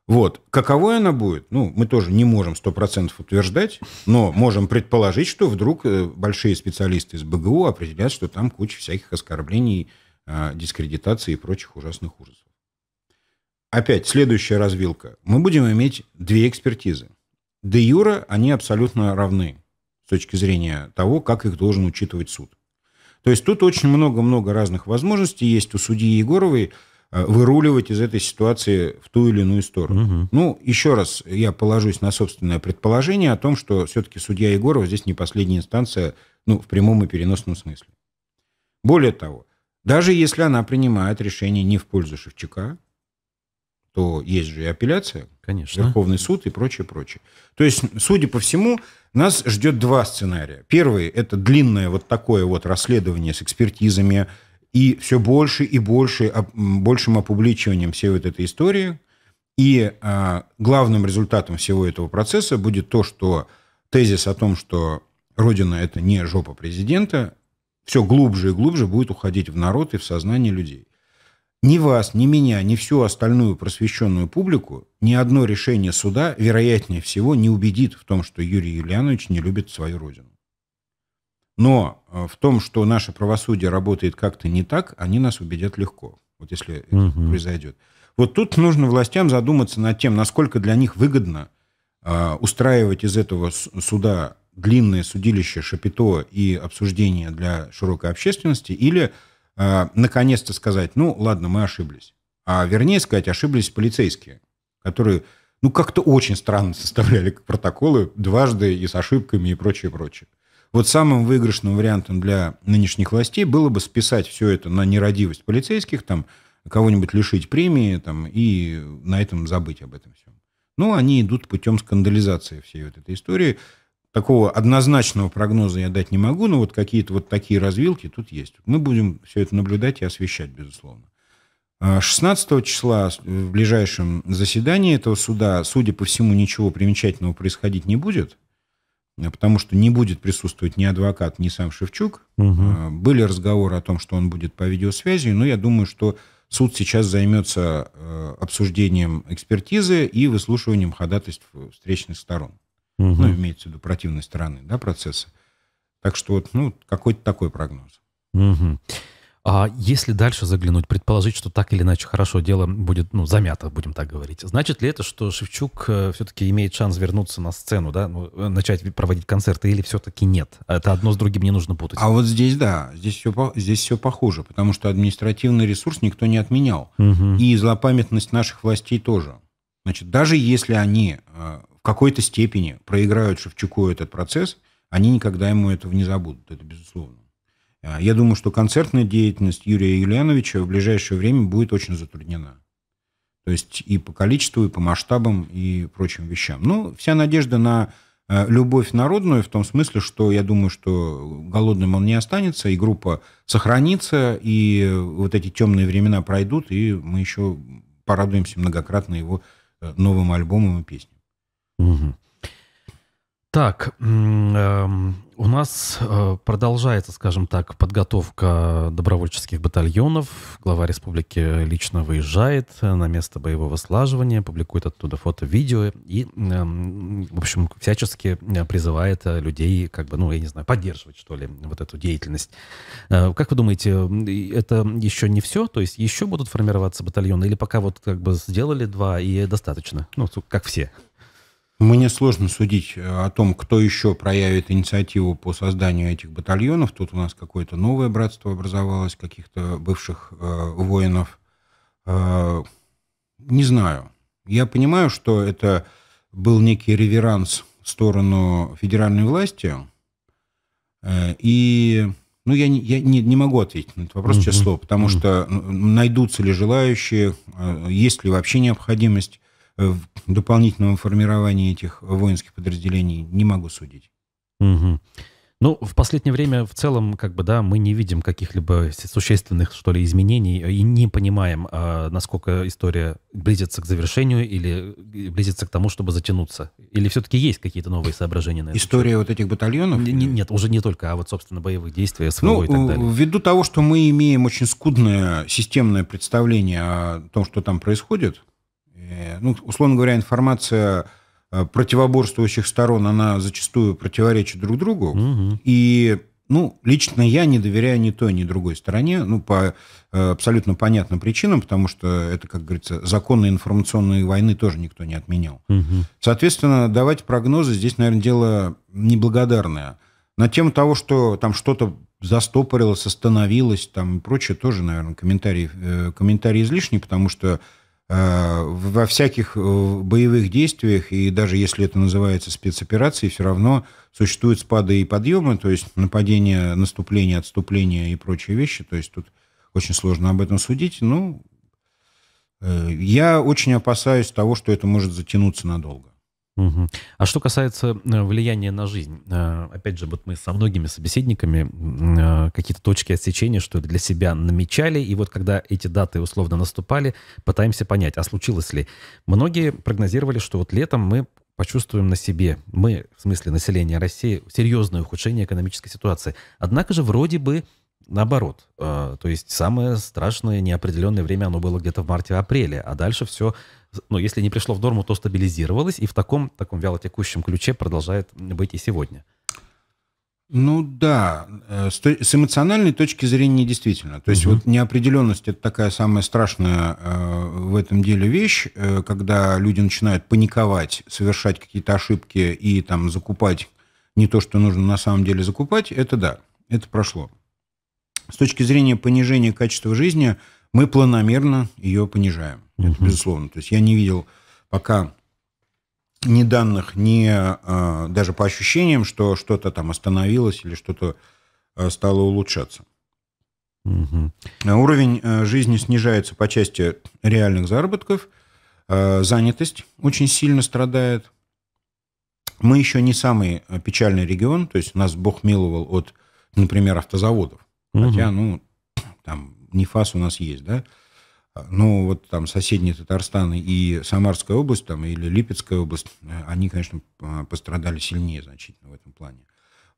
Вот. Каково она будет? Ну, мы тоже не можем 100% утверждать, но можем предположить, что вдруг э, большие специалисты из БГУ определят, что там куча всяких оскорблений, а, дискредитации и прочих ужасных ужасов. Опять следующая развилка. Мы будем иметь две экспертизы. Де юра они абсолютно равны с точки зрения того, как их должен учитывать суд. То есть тут очень много-много разных возможностей есть у судьи Егоровой э, выруливать из этой ситуации в ту или иную сторону. Угу. Ну, еще раз я положусь на собственное предположение о том, что все-таки судья Егорова здесь не последняя инстанция, ну, в прямом и переносном смысле. Более того, даже если она принимает решение не в пользу Шевчука, то есть же и апелляция, Конечно. Верховный суд и прочее, прочее. То есть, судя по всему, нас ждет два сценария. Первый – это длинное вот такое вот расследование с экспертизами и все больше и больше, большим опубличиванием всей вот этой истории. И а, главным результатом всего этого процесса будет то, что тезис о том, что Родина – это не жопа президента, все глубже и глубже будет уходить в народ и в сознание людей. Ни вас, ни меня, ни всю остальную просвещенную публику ни одно решение суда, вероятнее всего, не убедит в том, что Юрий Юлианович не любит свою родину. Но э, в том, что наше правосудие работает как-то не так, они нас убедят легко, вот если угу. это произойдет. Вот тут нужно властям задуматься над тем, насколько для них выгодно э, устраивать из этого суда длинное судилище Шапито и обсуждение для широкой общественности, или а, наконец-то сказать, ну, ладно, мы ошиблись. А вернее сказать, ошиблись полицейские, которые, ну, как-то очень странно составляли протоколы дважды и с ошибками и прочее, прочее. Вот самым выигрышным вариантом для нынешних властей было бы списать все это на нерадивость полицейских, там, кого-нибудь лишить премии, там, и на этом забыть об этом всем. Но ну, они идут путем скандализации всей вот этой истории – такого однозначного прогноза я дать не могу, но вот какие-то вот такие развилки тут есть. Мы будем все это наблюдать и освещать, безусловно. 16 а, числа в ближайшем заседании этого суда, судя по всему, ничего примечательного происходить не будет, потому что не будет присутствовать ни адвокат, ни сам Шевчук. Угу. Были разговоры о том, что он будет по видеосвязи, но я думаю, что суд сейчас займется а, обсуждением экспертизы и выслушиванием ходатайств встречных сторон угу. ну, имеется в виду противной стороны да, процесса. Так что вот, ну, какой-то такой прогноз. Угу. А если дальше заглянуть, предположить, что так или иначе хорошо дело будет ну, замято, будем так говорить, значит ли это, что Шевчук э, все-таки имеет шанс вернуться на сцену, да, ну, э, начать проводить концерты, или все-таки нет? Это одно с другим не нужно путать. А вот здесь, да, здесь все, здесь все похоже, потому что административный ресурс никто не отменял. Угу. И злопамятность наших властей тоже. Значит, даже если они э, в какой-то степени проиграют Шевчуку этот процесс, они никогда ему этого не забудут, это безусловно. Э, я думаю, что концертная деятельность Юрия Юлиановича в ближайшее время будет очень затруднена. То есть и по количеству, и по масштабам, и прочим вещам. Ну, вся надежда на э, любовь народную в том смысле, что я думаю, что голодным он не останется, и группа сохранится, и вот эти темные времена пройдут, и мы еще порадуемся многократно его э, новым альбомом и песням. Угу. Так, эм, у нас э, продолжается, скажем так, подготовка добровольческих батальонов. Глава республики лично выезжает на место боевого слаживания, публикует оттуда фото, видео и, эм, в общем, всячески э, призывает э, людей, как бы, ну, я не знаю, поддерживать, что ли, вот эту деятельность. Как вы думаете, это еще не все? То есть еще будут формироваться батальоны? Или пока вот как бы сделали два и достаточно? Ну, как все? — мне сложно судить э, о том, кто еще проявит инициативу по созданию этих батальонов. Тут у нас какое-то новое братство образовалось, каких-то бывших э, воинов. Э, не знаю. Я понимаю, что это был некий реверанс в сторону федеральной власти. Э, и ну, я, не, я не, не могу ответить на этот вопрос, угу. число, потому угу. что найдутся ли желающие, э, есть ли вообще необходимость Э, дополнительного формирования этих воинских подразделений не могу судить. Угу. Ну, в последнее время в целом, как бы, да, мы не видим каких-либо существенных, что ли, изменений и не понимаем, а, насколько история близится к завершению или э, близится к тому, чтобы затянуться. Или все-таки есть какие-то новые соображения на это? История вот этих батальонов? Не, нет, уже не только, а вот, собственно, боевых действий, СВО ну, и так далее. Ввиду того, что мы имеем очень скудное системное представление о том, что там происходит, разные. Ну, условно говоря, информация э, противоборствующих сторон, она зачастую противоречит друг другу. Угу. И ну, лично я не доверяю ни той, ни другой стороне, ну, по э, абсолютно понятным причинам, потому что это, как говорится, законы информационные войны тоже никто не отменял. Угу. Соответственно, давать прогнозы здесь, наверное, дело неблагодарное. На тему того, что там что-то застопорилось, остановилось там и прочее, тоже, наверное, комментарии, э, комментарии излишни, потому что Э, во всяких э, боевых действиях, и даже если это называется спецоперацией, все равно существуют спады и подъемы, то есть нападение, наступление, отступление и прочие вещи. То есть тут очень сложно об этом судить. Ну, э, я очень опасаюсь того, что это может затянуться надолго. Угу. А что касается э, влияния на жизнь, э, опять же, вот мы со многими собеседниками э, какие-то точки отсечения, что для себя намечали, и вот когда эти даты условно наступали, пытаемся понять, а случилось ли. Многие прогнозировали, что вот летом мы почувствуем на себе, мы, в смысле населения России, серьезное ухудшение экономической ситуации. Однако же вроде бы наоборот. То есть самое страшное неопределенное время оно было где-то в марте-апреле, а дальше все ну, если не пришло в норму, то стабилизировалось и в таком, таком вялотекущем ключе продолжает быть и сегодня. Ну да, э, с эмоциональной точки зрения действительно. То есть угу. вот неопределенность это такая самая страшная э, в этом деле вещь, э, когда люди начинают паниковать, совершать какие-то ошибки и там закупать не то, что нужно на самом деле закупать, это да, это прошло. С точки зрения понижения качества жизни мы планомерно ее понижаем. Угу. Безусловно. То есть я не видел пока ни данных, ни а, даже по ощущениям, что что-то там остановилось или что-то а, стало улучшаться. Угу. Уровень а, жизни снижается по части реальных заработков, а, занятость очень сильно страдает. Мы еще не самый а, печальный регион, то есть нас Бог миловал от, например, автозаводов. Угу. Хотя, ну, там, не фас у нас есть, да? Ну, вот там соседние Татарстан и Самарская область, там, или Липецкая область, э, они, конечно, а, пострадали сильнее значительно в этом плане.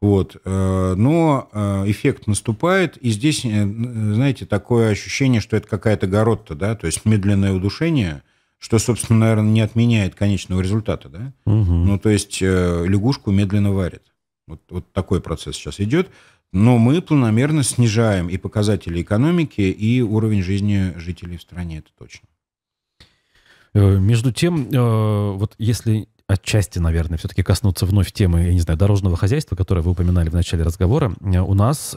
Вот. Э, но э, эффект наступает, и здесь, знаете, такое ощущение, что это какая-то городта, да, то есть медленное удушение, что, собственно, наверное, не отменяет конечного результата, да. Угу. Ну, то есть лягушку медленно варят. Вот, вот такой процесс сейчас идет. Но мы планомерно снижаем и показатели экономики, и уровень жизни жителей в стране, это точно. Э, между тем, э, вот если отчасти, наверное, все-таки коснуться вновь темы, я не знаю, дорожного хозяйства, которое вы упоминали в начале разговора, э, у нас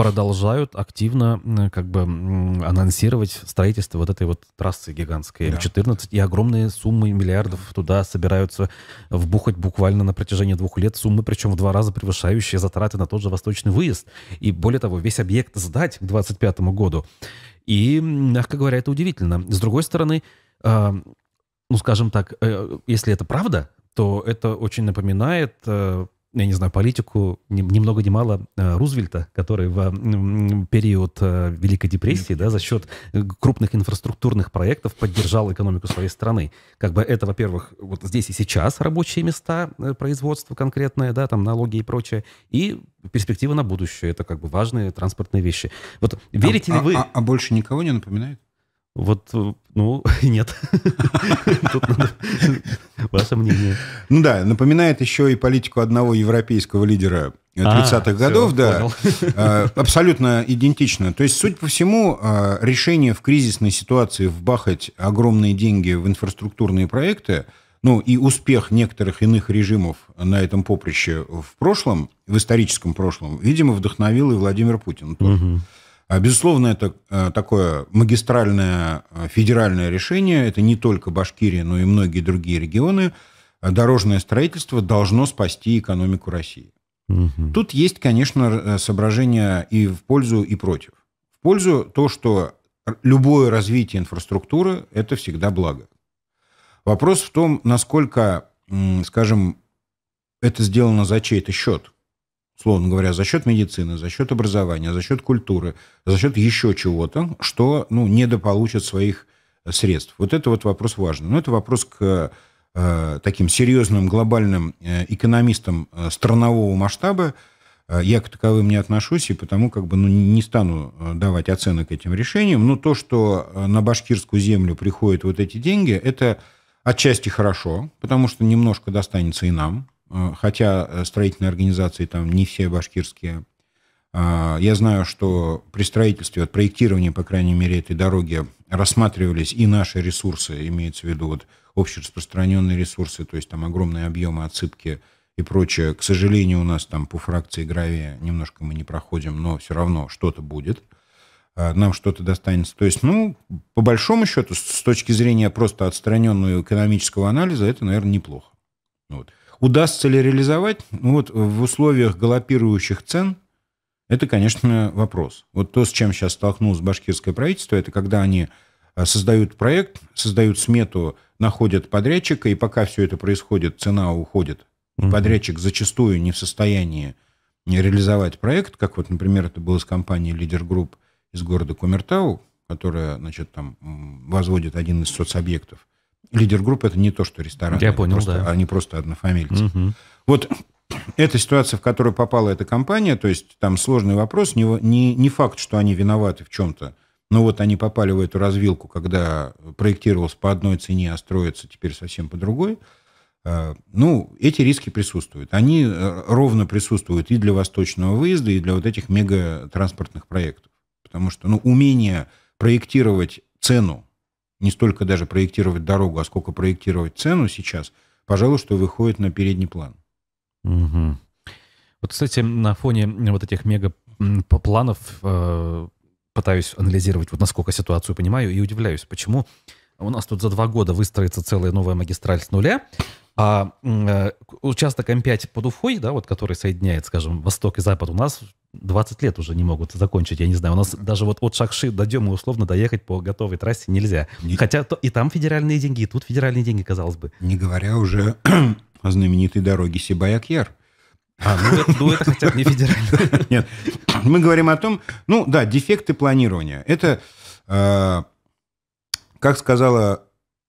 продолжают активно как бы анонсировать строительство вот этой вот трассы гигантской М14, и огромные суммы миллиардов туда собираются вбухать буквально на протяжении двух лет, суммы причем в два раза превышающие затраты на тот же восточный выезд. И более того, весь объект сдать к 2025 году. И, мягко говоря, это удивительно. С другой стороны, а, ну, скажем так, э, если это правда, то это очень напоминает э, я не знаю, политику ни, ни много ни мало э, Рузвельта, который в период э, Великой депрессии да, за счет э, крупных инфраструктурных проектов поддержал экономику своей страны. Как бы это, во-первых, вот здесь и сейчас рабочие места, производство конкретное, да, там налоги и прочее, и перспектива на будущее. Это как бы важные транспортные вещи. Вот верите а, ли вы... А, а больше никого не напоминает? Вот, э, ну, нет. Тут надо ваше мнение. Ну да, напоминает еще и политику одного европейского лидера 30-х э, а, годов, да. Э, абсолютно идентично. То есть, суть по всему, решение в кризисной ситуации вбахать огромные деньги в инфраструктурные проекты, ну и успех некоторых иных режимов на этом поприще в прошлом, в историческом прошлом, видимо, вдохновил и Владимир Путин. Угу. А, безусловно, это э, такое магистральное э, федеральное решение. Это не только Башкирия, но и многие другие регионы. А, дорожное строительство должно спасти экономику России. Угу. Тут есть, конечно, э, соображения и в пользу, и против. В пользу то, что любое развитие инфраструктуры – это всегда благо. Вопрос в том, насколько, скажем, это сделано за чей-то счет – условно говоря, за счет медицины, за счет образования, за счет культуры, за счет еще чего-то, что ну, недополучат своих э, средств. Вот это вот вопрос важный. Но это вопрос к э, таким серьезным глобальным э, экономистам э, странового масштаба. Я к таковым не отношусь, и потому как бы ну, не стану давать оценок этим решениям. Но то, что на башкирскую землю приходят вот эти деньги, это отчасти хорошо, потому что немножко достанется и нам, Э, хотя э, строительные организации там не все башкирские. А, я знаю, что при строительстве, от проектирования, по крайней мере, этой дороги рассматривались и наши ресурсы, имеется в виду вот общераспространенные ресурсы, то есть там огромные объемы отсыпки и прочее. К сожалению, у нас там по фракции гравия немножко мы не проходим, но все равно что-то будет а, нам что-то достанется. То есть, ну, по большому счету, с точки зрения просто отстраненного экономического анализа, это, наверное, неплохо. Вот. Удастся ли реализовать? Ну, вот в условиях галопирующих цен это, конечно, вопрос. Вот то, с чем сейчас столкнулось башкирское правительство, это когда они а, создают проект, создают смету, находят подрядчика, и пока все это происходит, цена уходит. Угу. Подрядчик зачастую не в состоянии реализовать проект, как вот, например, это было с компанией «Лидер Групп» из города Кумертау, которая, значит, там возводит один из соцобъектов. Лидер группы это не то, что ресторан. Я понял, просто, да. Они просто однофамильцы. Угу. Вот эта ситуация, в которую попала эта компания, то есть там сложный вопрос, не, не, не факт, что они виноваты в чем-то, но вот они попали в эту развилку, когда проектировалось по одной цене, а строится теперь совсем по другой. А, ну, эти риски присутствуют. Они э, ровно присутствуют и для восточного выезда, и для вот этих мегатранспортных проектов. Потому что ну, умение проектировать цену не столько даже проектировать дорогу, а сколько проектировать цену сейчас, пожалуй, что выходит на передний план. Угу. Вот, кстати, на фоне вот этих мегапланов э, пытаюсь анализировать, вот насколько ситуацию понимаю, и удивляюсь, почему у нас тут за два года выстроится целая новая магистраль с нуля. А э, участок М5 под Уфой, да, вот, который соединяет, скажем, Восток и Запад, у нас 20 лет уже не могут закончить. Я не знаю, у нас даже вот от Шакши до Демы условно доехать по готовой трассе нельзя. Не... Хотя то, и там федеральные деньги, и тут федеральные деньги, казалось бы. Не говоря уже о знаменитой дороге Сибаякьяр. А, ну это, ну это хотя бы не федеральная. Нет, мы говорим о том, ну да, дефекты планирования. Это э, как сказала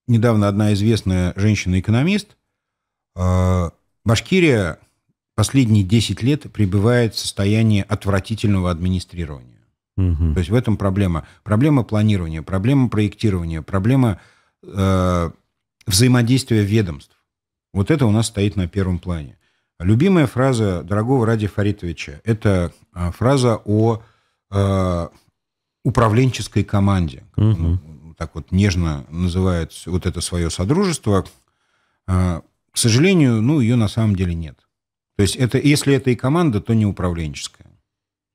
недавно одна известная женщина-экономист, э, Башкирия последние 10 лет пребывает в состоянии отвратительного администрирования. Угу. То есть в этом проблема. Проблема планирования, проблема проектирования, проблема э, взаимодействия ведомств. Вот это у нас стоит на первом плане. Любимая фраза дорогого Ради Фаритовича – это э, фраза о э, управленческой команде. Угу так вот нежно называет вот это свое содружество, а, к сожалению, ну, ее на самом деле нет. То есть это, если это и команда, то не управленческая.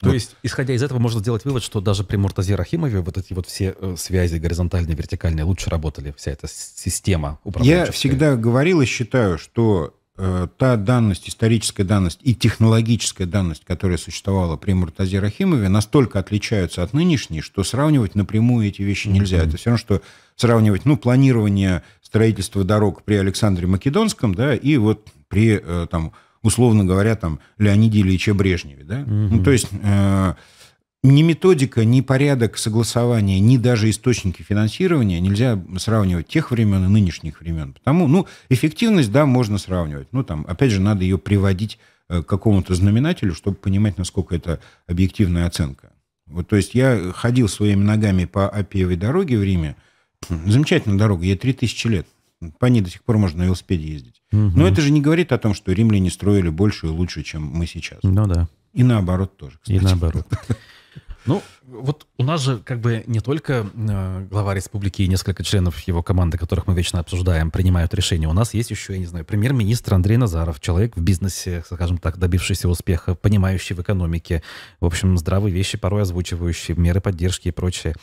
То вот. есть, исходя из этого, можно сделать вывод, что даже при Муртазе Рахимове вот эти вот все э, связи горизонтальные, вертикальные лучше работали, вся эта система управленческая. Я всегда говорил и считаю, что Э, та данность, историческая данность и технологическая данность, которая существовала при Муртазе Рахимове, настолько отличаются от нынешней, что сравнивать напрямую эти вещи нельзя. Mm-hmm. Это все равно, что сравнивать ну, планирование строительства дорог при Александре Македонском да, и вот при, э, там, условно говоря, там, Леониде Ильиче Брежневе. Да? Mm-hmm. Ну, то есть... Э, ни методика, ни порядок согласования, ни даже источники финансирования нельзя сравнивать тех времен и нынешних времен. Потому, ну, эффективность, да, можно сравнивать. Ну, там, опять же, надо ее приводить э, к какому-то знаменателю, чтобы понимать, насколько это объективная оценка. Вот, то есть я ходил своими ногами по Апиевой дороге в Риме. Хм, замечательная дорога, ей 3000 лет. По ней до сих пор можно на велосипеде ездить. Угу. Но это же не говорит о том, что римляне строили больше и лучше, чем мы сейчас. Ну да. И наоборот тоже, кстати. И наоборот. Ну, вот у нас же как бы не только э, глава республики и несколько членов его команды, которых мы вечно обсуждаем, принимают решения. У нас есть еще, я не знаю, премьер-министр Андрей Назаров, человек в бизнесе, скажем так, добившийся успеха, понимающий в экономике, в общем, здравые вещи порой озвучивающие меры поддержки и прочее.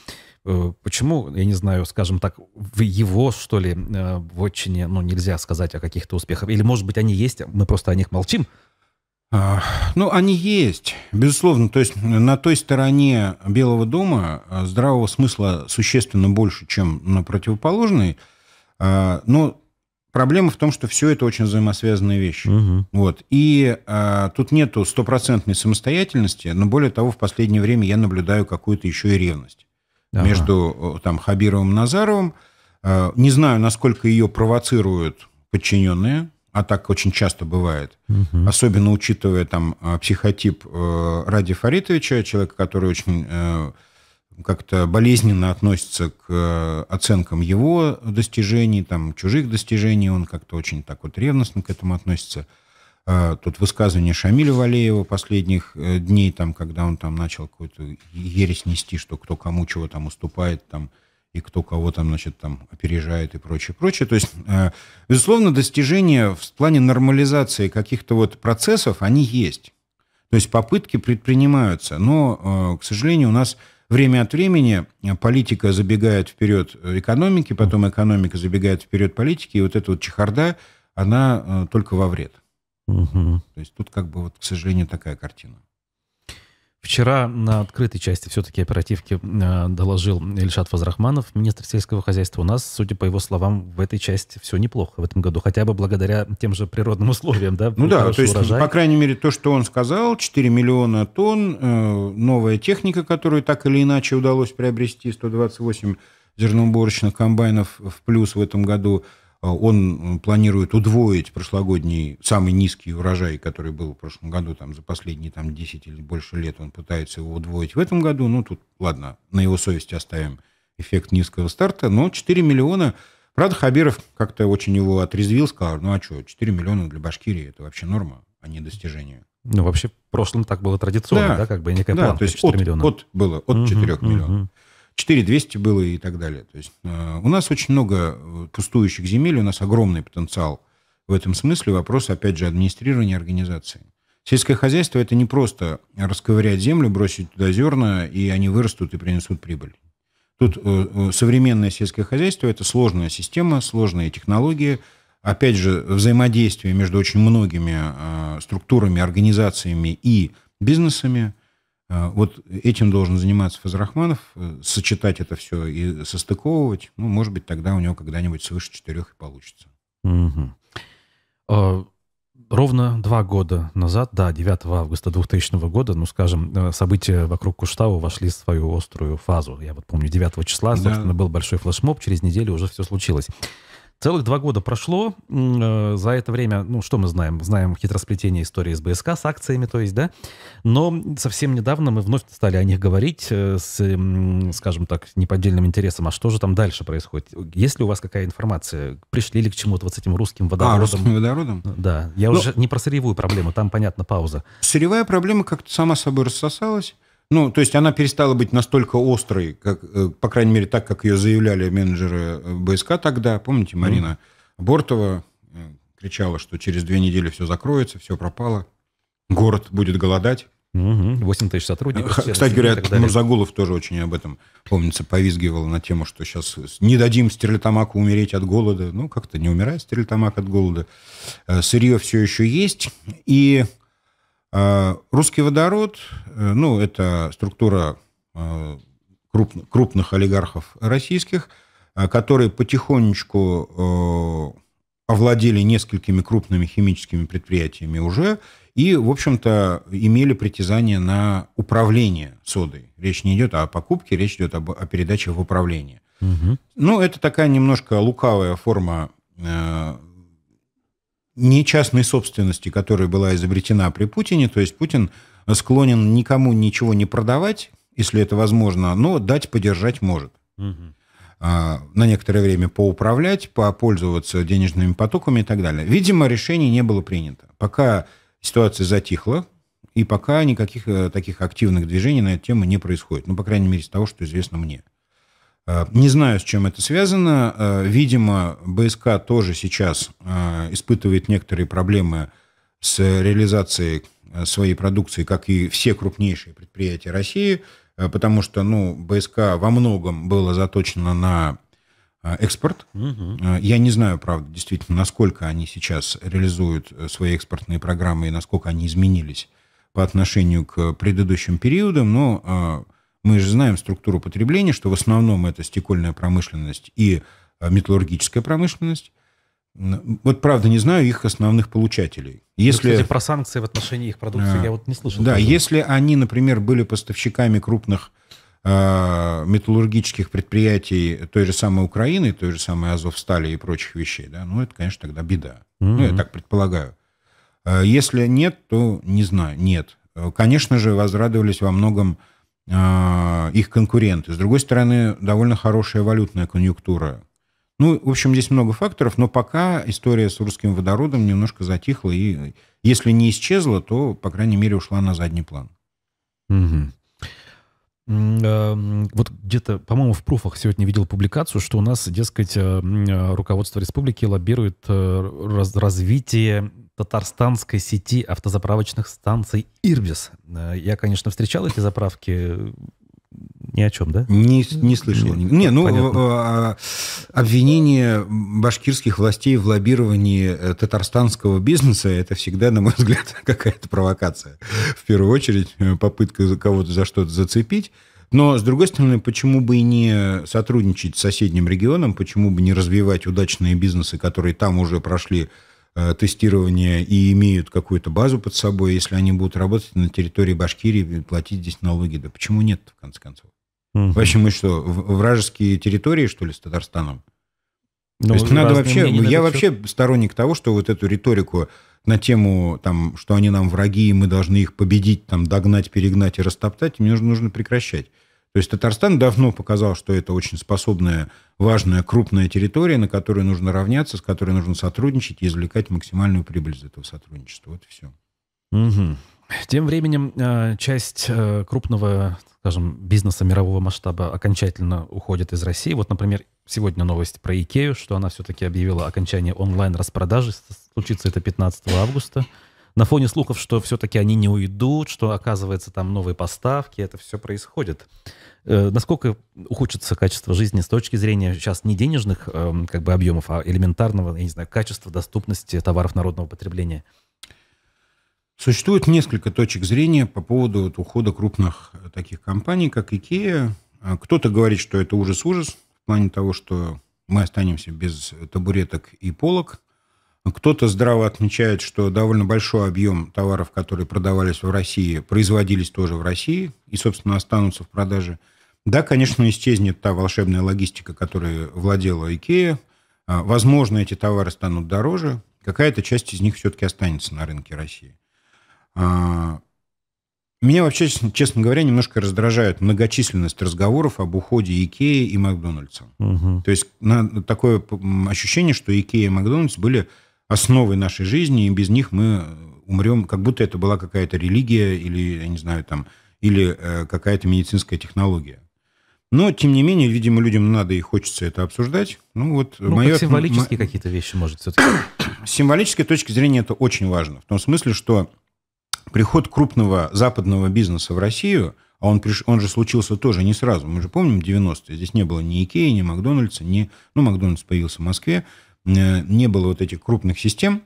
Э, почему, я не знаю, скажем так, в его, что ли, э, в отчине, ну, нельзя сказать о каких-то успехах? Или, может быть, они есть, мы просто о них молчим, а, ну, они есть, безусловно. То есть на той стороне Белого дома а, здравого смысла существенно больше, чем на противоположной. А, но проблема в том, что все это очень взаимосвязанные вещи. Угу. Вот. И а, тут нету стопроцентной самостоятельности, но более того, в последнее время я наблюдаю какую-то еще и ревность ага. между там, Хабировым и Назаровым. Не знаю, насколько ее провоцируют подчиненные, а так очень часто бывает, угу. особенно учитывая там а, психотип э, Ради Фаритовича, человека, который очень э, как-то болезненно относится к э, оценкам его достижений, там, чужих достижений, он как-то очень так вот ревностно к этому относится. Э, тут высказывание Шамиля Валеева последних э, дней, там, когда он там начал какую-то ересь нести, что кто кому чего там уступает, там, и кто кого там, значит, там опережает и прочее, прочее. То есть, э, безусловно, достижения в плане нормализации каких-то вот процессов, они есть. То есть попытки предпринимаются, но, э, к сожалению, у нас время от времени э, политика забегает вперед экономики, потом экономика забегает вперед политики, и вот эта вот чехарда, она только во вред. Угу. То есть тут как бы вот, к сожалению, такая картина. Вчера на открытой части все-таки оперативки э, доложил Ильшат Фазрахманов, министр сельского хозяйства. У нас, судя по его словам, в этой части все неплохо в этом году, хотя бы благодаря тем же природным условиям, да? Ну да, то есть, урожай. по крайней мере, то, что он сказал, 4 миллиона тонн, э, новая техника, которую так или иначе удалось приобрести, 128 зерноуборочных комбайнов в плюс в этом году – а он планирует удвоить прошлогодний самый низкий урожай, который был в прошлом году, там, за последние там, 10 или больше лет он пытается его удвоить в этом году. Ну, тут, ладно, на его совести оставим эффект низкого старта. Но 4 миллиона... Правда, Хабиров как-то очень его отрезвил, сказал, ну а что, 4 миллиона для Башкирии – это вообще норма, а не достижение. Ну, вообще, в прошлом так было традиционно, да, да как бы некая да, планка то есть 4 от, миллиона. От было, от угу, 4 угу. миллионов. 4200 было и так далее. То есть э, у нас очень много э, пустующих земель, у нас огромный потенциал в этом смысле. Вопрос, опять же, администрирования организации. Сельское хозяйство – это не просто расковырять землю, бросить туда зерна, и они вырастут и принесут прибыль. Тут э, современное сельское хозяйство – это сложная система, сложные технологии, опять же, взаимодействие между очень многими структурами, организациями и бизнесами – а, вот этим должен заниматься Фазрахманов, э, сочетать это все и состыковывать. Ну, может быть, тогда у него когда-нибудь свыше четырех и получится. Угу. Ровно два года назад, да, 9 августа 2000 года, ну, скажем, э, события вокруг Куштау вошли в свою острую фазу. Я вот помню, 9 числа, собственно, да. был большой флешмоб, через неделю уже все случилось. Целых два года прошло. Э, за это время, ну, что мы знаем? Знаем хитросплетение истории с БСК, с акциями, то есть, да. Но совсем недавно мы вновь стали о них говорить э, с, скажем так, неподдельным интересом. А что же там дальше происходит? Есть ли у вас какая информация? Пришли ли к чему-то вот с этим русским а, водородом? А, русским водородом? Да. Я Но... Ну, уже не про сырьевую проблему, там, понятно, пауза. Сырьевая проблема как-то сама собой рассосалась. Ну, то есть она перестала быть настолько острой, как, э, по крайней мере, так, как ее заявляли менеджеры э, БСК тогда. Помните, Марина mm. Бортова э, кричала, что через две недели все закроется, все пропало, город будет голодать. Угу. 8 тысяч сотрудников. Кстати говоря, Мурзагулов тоже очень об этом, помнится, повизгивал на тему, что сейчас не дадим Стерлитамаку умереть от голода. Ну, как-то не умирает Стерлитамак от голода. Сырье все еще есть. И а, русский водород, э, ну, это структура э, крупных, крупных олигархов российских, э, которые потихонечку овладели несколькими крупными химическими предприятиями уже и, в общем-то, имели притязание на управление содой. Речь не идет о покупке, речь идет об, о передаче в управление. Угу. Ну, это такая немножко лукавая форма не частной собственности, которая была изобретена при Путине. То есть Путин склонен никому ничего не продавать, если это возможно, но дать поддержать может. Угу. на некоторое время поуправлять, попользоваться денежными потоками и так далее. Видимо, решение не было принято. Пока ситуация затихла, и пока никаких э, таких активных движений на эту тему не происходит. Ну, по крайней мере, из того, что известно мне. Э, не знаю, с чем это связано. Э, видимо, БСК тоже сейчас э, испытывает некоторые проблемы с реализацией своей продукции, как и все крупнейшие предприятия России, потому что ну, БСК во многом было заточено на экспорт. Угу. Я не знаю, правда, действительно, насколько они сейчас реализуют свои экспортные программы и насколько они изменились по отношению к предыдущим периодам, но мы же знаем структуру потребления, что в основном это стекольная промышленность и э, металлургическая промышленность. Вот правда не знаю их основных получателей. Ну, если кстати, про санкции в отношении их продукции а, я вот не слышал. Да, если они, например, были поставщиками крупных э, металлургических предприятий той же самой Украины, той же самой Азовстали и прочих вещей, да, ну это, конечно, тогда беда. Mm-hmm. Ну я так предполагаю. Э, если нет, то не знаю, нет. Э, конечно же, возрадовались во многом а, их конкуренты. С другой стороны, довольно хорошая валютная конъюнктура. Ну, в общем, здесь много факторов, но пока история с русским водородом немножко затихла, и если не исчезла, то, по крайней мере, ушла на задний план. Угу. Вот где-то, по-моему, в профах сегодня видел публикацию, что у нас, дескать, э, э, руководство республики лоббирует э, развитие татарстанской сети автозаправочных станций «Ирбис». Э, я, конечно, встречал эти заправки, ни о чем, да? Не, не слышал. Не, не ну, Понятно. Э, а, обвинение башкирских властей в лоббировании э, татарстанского бизнеса – это всегда, на мой взгляд, какая-то провокация. В первую очередь, попытка кого-то за что-то зацепить. Но, с другой стороны, почему бы и не сотрудничать с соседним регионом, почему бы не развивать удачные бизнесы, которые там уже прошли Э, тестирования и имеют какую-то базу под собой, если они будут работать на территории Башкирии и платить здесь налоги, да почему нет, в конце концов? Угу. Вообще мы что, вражеские территории, что ли, с Татарстаном? Но ну, То есть надо вообще... Я вообще сторонник того, что вот эту риторику на тему, там, что они нам враги, и мы должны их победить, там, догнать, перегнать и растоптать, мне нужно, нужно прекращать. То есть Татарстан давно показал, что это очень способная, важная, крупная территория, на которую нужно равняться, с которой нужно сотрудничать и извлекать максимальную прибыль из этого сотрудничества. Вот и все. Угу. Тем временем а, часть э, крупного, скажем, бизнеса мирового масштаба окончательно уходит из России. Вот, например, сегодня новость про Икею, что она все-таки объявила окончание онлайн-распродажи. Случится это 15 августа на фоне слухов, что все-таки они не уйдут, что, оказывается, там новые поставки, это все происходит. Э, насколько ухудшится качество жизни с точки зрения сейчас не денежных эм, как бы объемов, а элементарного, я не знаю, качества, доступности товаров народного потребления? Существует несколько точек зрения по поводу вот ухода крупных э, таких компаний, как IKEA. Э, кто-то говорит, что это ужас-ужас в плане того, что мы останемся без табуреток и полок, кто-то здраво отмечает, что довольно большой объем товаров, которые продавались в России, производились тоже в России и, собственно, останутся в продаже. Да, конечно, исчезнет та волшебная логистика, которой владела Икея. А, возможно, эти товары станут дороже. Какая-то часть из них все-таки останется на рынке России. А, меня вообще, честно говоря, немножко раздражает многочисленность разговоров об уходе Икеи и Макдональдса. Угу. То есть на, такое ощущение, что Икея и Макдональдс были основы нашей жизни, и без них мы умрем, как будто это была какая-то религия или, я не знаю, там, или э, какая-то медицинская технология. Но, тем не менее, видимо, людям надо и хочется это обсуждать. Ну, вот ну, мое... как символические какие-то вещи, может, все-таки. С символической точки зрения это очень важно. В том смысле, что приход крупного западного бизнеса в Россию, а он, приш... он же случился тоже не сразу. Мы же помним 90-е. Здесь не было ни Икеи, ни Макдональдса, ни... Ну, Макдональдс появился в Москве. Э, не было вот этих крупных систем,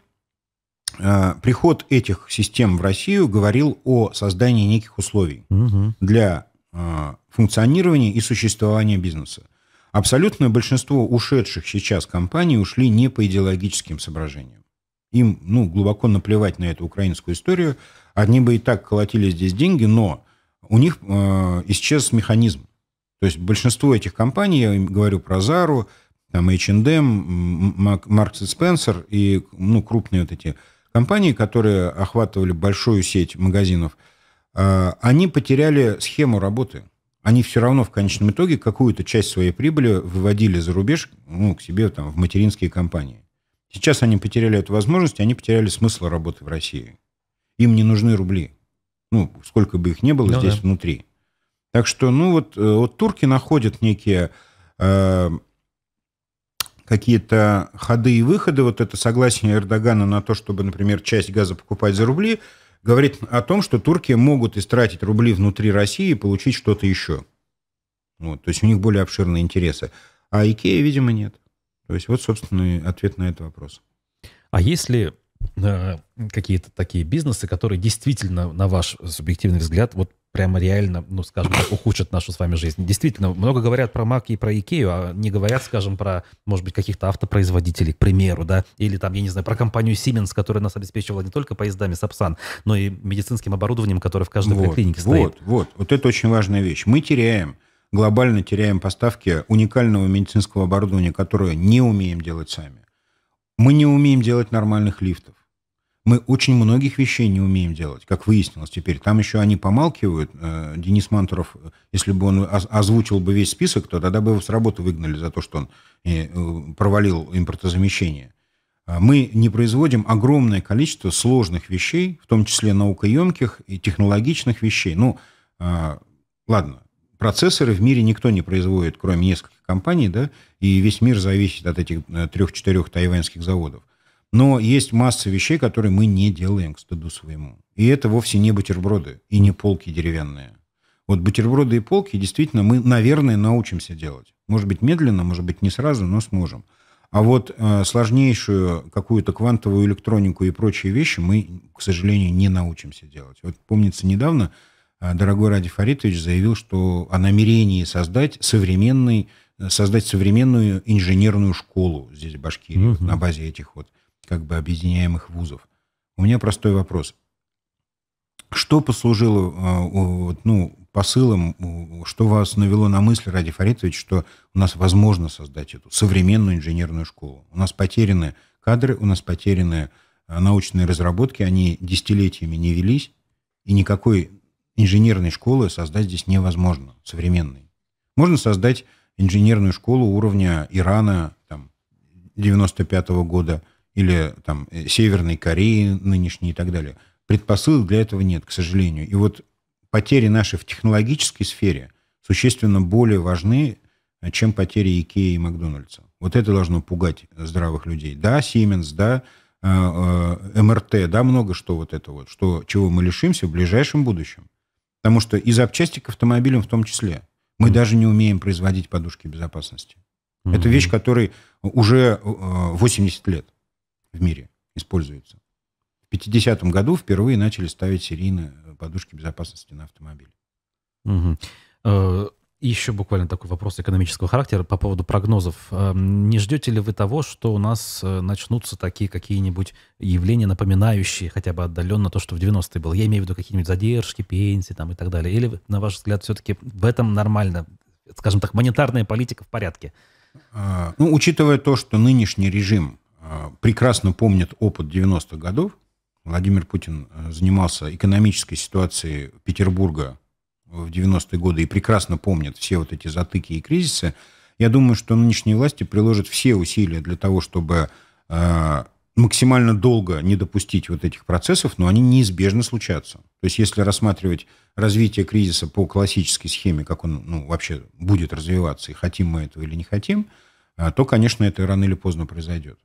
э, приход этих систем в Россию говорил о создании неких условий угу. для э, функционирования и существования бизнеса. Абсолютное большинство ушедших сейчас компаний ушли не по идеологическим соображениям. Им ну, глубоко наплевать на эту украинскую историю. Одни бы и так колотили здесь деньги, но у них э, исчез механизм. То есть большинство этих компаний, я говорю про Зару, там H&M, Маркс и Спенсер и ну, крупные вот эти компании, которые охватывали большую сеть магазинов, а, они потеряли схему работы. Они все равно в конечном итоге какую-то часть своей прибыли выводили за рубеж ну, к себе там, в материнские компании. Сейчас они потеряли эту возможность, они потеряли смысл работы в России. Им не нужны рубли. Ну, сколько бы их ни было ну, здесь да. внутри. Так что, ну, вот, э, вот турки находят некие э, какие-то ходы и выходы, вот это согласие Эрдогана на то, чтобы, например, часть газа покупать за рубли, говорит о том, что турки могут истратить рубли внутри России и получить что-то еще. Вот, то есть у них более обширные интересы. А Икея, видимо, нет. То есть вот, собственно, и ответ на этот вопрос. А если э, какие-то такие бизнесы, которые действительно, на ваш субъективный взгляд, вот прямо реально, ну, скажем так, ухудшат нашу с вами жизнь. Действительно, много говорят про Mac и про Икею, а не говорят, скажем, про, может быть, каких-то автопроизводителей, к примеру, да, или там, я не знаю, про компанию Siemens, которая нас обеспечивала не только поездами Сапсан, но и медицинским оборудованием, которое в каждой вот, клинике стоит. Вот, вот, вот это очень важная вещь. Мы теряем глобально теряем поставки уникального медицинского оборудования, которое не умеем делать сами. Мы не умеем делать нормальных лифтов мы очень многих вещей не умеем делать, как выяснилось теперь. Там еще они помалкивают. Э, Денис Мантуров, э, если бы он озвучил бы весь список, то тогда бы его с работы выгнали за то, что он э, провалил импортозамещение. А мы не производим огромное количество сложных вещей, в том числе наукоемких и технологичных вещей. Ну, а, ладно, процессоры в мире никто не производит, кроме нескольких компаний, да, и весь мир зависит от этих трех-четырех тайваньских заводов. Но есть масса вещей, которые мы не делаем к стыду своему. И это вовсе не бутерброды и не полки деревянные. Вот бутерброды и полки действительно мы, наверное, научимся делать. Может быть, медленно, может быть, не сразу, но сможем. А вот э, сложнейшую какую-то квантовую электронику и прочие вещи мы, к сожалению, не научимся делать. Вот помнится недавно э, дорогой Ради Фаритович заявил, что о намерении создать современный э, создать современную инженерную школу здесь в Башкирии угу. на базе этих вот как бы объединяемых вузов. У меня простой вопрос. Что послужило э, ну, посылом, что вас навело на мысль, Ради Фаритович, что у нас возможно создать эту современную инженерную школу? У нас потеряны кадры, у нас потеряны э, научные разработки, они десятилетиями не велись, и никакой инженерной школы создать здесь невозможно, современной. Можно создать инженерную школу уровня Ирана там, 95 -го года – или там э, Северной Кореи нынешней и так далее. Предпосылок для этого нет, к сожалению. И вот потери наши в технологической сфере существенно более важны, э, чем потери Икеи и Макдональдса. Вот это должно пугать здравых людей. Да, Siemens, да, э, МРТ, да, много что вот это вот, что, чего мы лишимся в ближайшем будущем. Потому что и запчасти к автомобилям в том числе. Мы mm-hmm. даже не умеем производить подушки безопасности. Mm-hmm. Это вещь, которой уже 80 лет в мире используются. В 50 году впервые начали ставить серийно э, подушки безопасности на автомобиль. Угу. Еще буквально такой вопрос экономического характера по поводу прогнозов. Эм, не ждете ли вы того, что у нас э, начнутся такие какие-нибудь явления, напоминающие хотя бы отдаленно то, что в 90-е было? Я имею в виду какие-нибудь задержки, пенсии там и так далее. Или, на ваш взгляд, все-таки в этом нормально, скажем так, монетарная политика в порядке? А, ну, учитывая то, что нынешний режим а, прекрасно помнят опыт 90-х годов. Владимир Путин э, занимался экономической ситуацией Петербурга в 90-е годы и прекрасно помнят все вот эти затыки и кризисы. Я думаю, что нынешние власти приложат все усилия для того, чтобы э, максимально долго не допустить вот этих процессов, но они неизбежно случатся. То есть если рассматривать развитие кризиса по классической схеме, как он ну, вообще будет развиваться, и хотим мы этого или не хотим, э, то, конечно, это рано или поздно произойдет.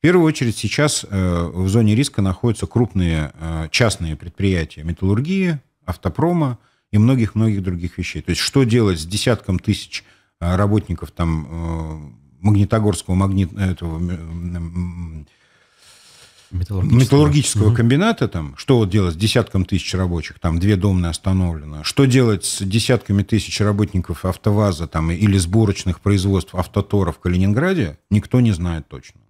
В первую очередь сейчас э, в зоне риска находятся крупные э, частные предприятия металлургии, автопрома и многих-многих других вещей. То есть что делать с десятком тысяч э, работников там Магнитогорского магнит, этого, металлургического, металлургического комбината, там, что вот делать с десятком тысяч рабочих, там две домны остановлены? что делать с десятками тысяч работников автоваза там, или сборочных производств автоторов в Калининграде, никто не знает точно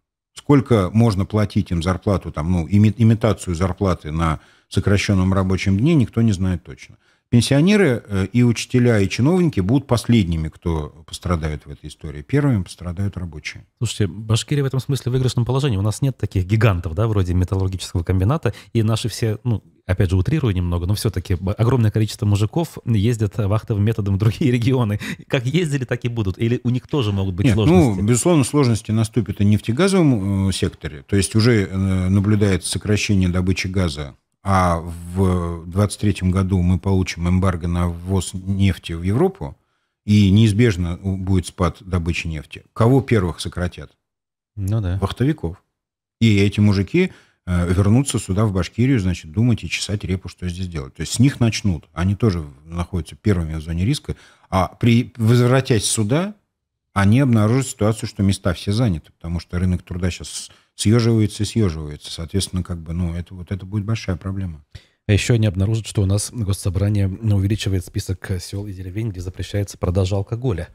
сколько можно платить им зарплату, там, ну, имитацию зарплаты на сокращенном рабочем дне, никто не знает точно. Пенсионеры э, и учителя, и чиновники будут последними, кто пострадает в этой истории. Первыми пострадают рабочие. Слушайте, Башкирия в этом смысле в выигрышном положении. У нас нет таких гигантов, да, вроде металлургического комбината. И наши все, ну, опять же, утрирую немного, но все-таки огромное количество мужиков ездят вахтовым методом в другие регионы. Как ездили, так и будут. Или у них тоже могут быть нет, ну, сложности? Ну, безусловно, сложности наступят и в нефтегазовом э, секторе. То есть уже э, наблюдается сокращение добычи газа а в 2023 году мы получим эмбарго на ввоз нефти в Европу, и неизбежно будет спад добычи нефти, кого первых сократят? Ну да. Вахтовиков. И эти мужики э, вернутся сюда, в Башкирию, значит, думать и чесать репу, что здесь делать. То есть с них начнут. Они тоже находятся первыми в зоне риска. А при, возвратясь сюда, они обнаружат ситуацию, что места все заняты, потому что рынок труда сейчас съеживается, съеживается. Соответственно, как бы, ну, это, вот это будет большая проблема. А еще они обнаружат, что у нас госсобрание увеличивает список сел и деревень, где запрещается продажа алкоголя.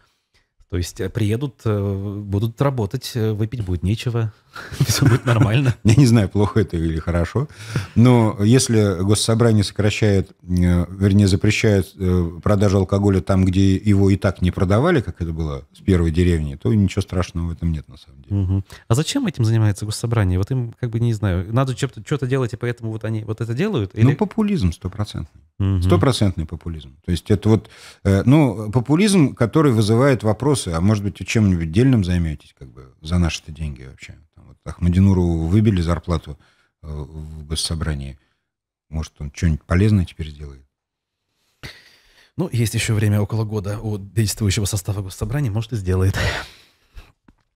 То есть э, приедут, э, будут работать, э, выпить будет нечего, все будет нормально. Я не знаю, плохо это или хорошо, но если госсобрание сокращает, вернее, запрещает продажу алкоголя там, где его и так не продавали, как это было с первой деревни, то ничего страшного в этом нет на самом деле. Угу. А зачем этим занимается госсобрание? Вот им, как бы, не знаю, надо что-то, что-то делать, и поэтому вот они вот это делают? Ну, или... Ну, популизм стопроцентный. Стопроцентный популизм. То есть это вот, ну, популизм, который вызывает вопрос, вопросы, а может быть, чем-нибудь дельным займетесь, как бы, за наши-то деньги вообще. Там, вот Ахмадинуру выбили зарплату э, в госсобрании. Может, он что-нибудь полезное теперь сделает? Ну, есть еще время около года у действующего состава госсобрания, может, и сделает.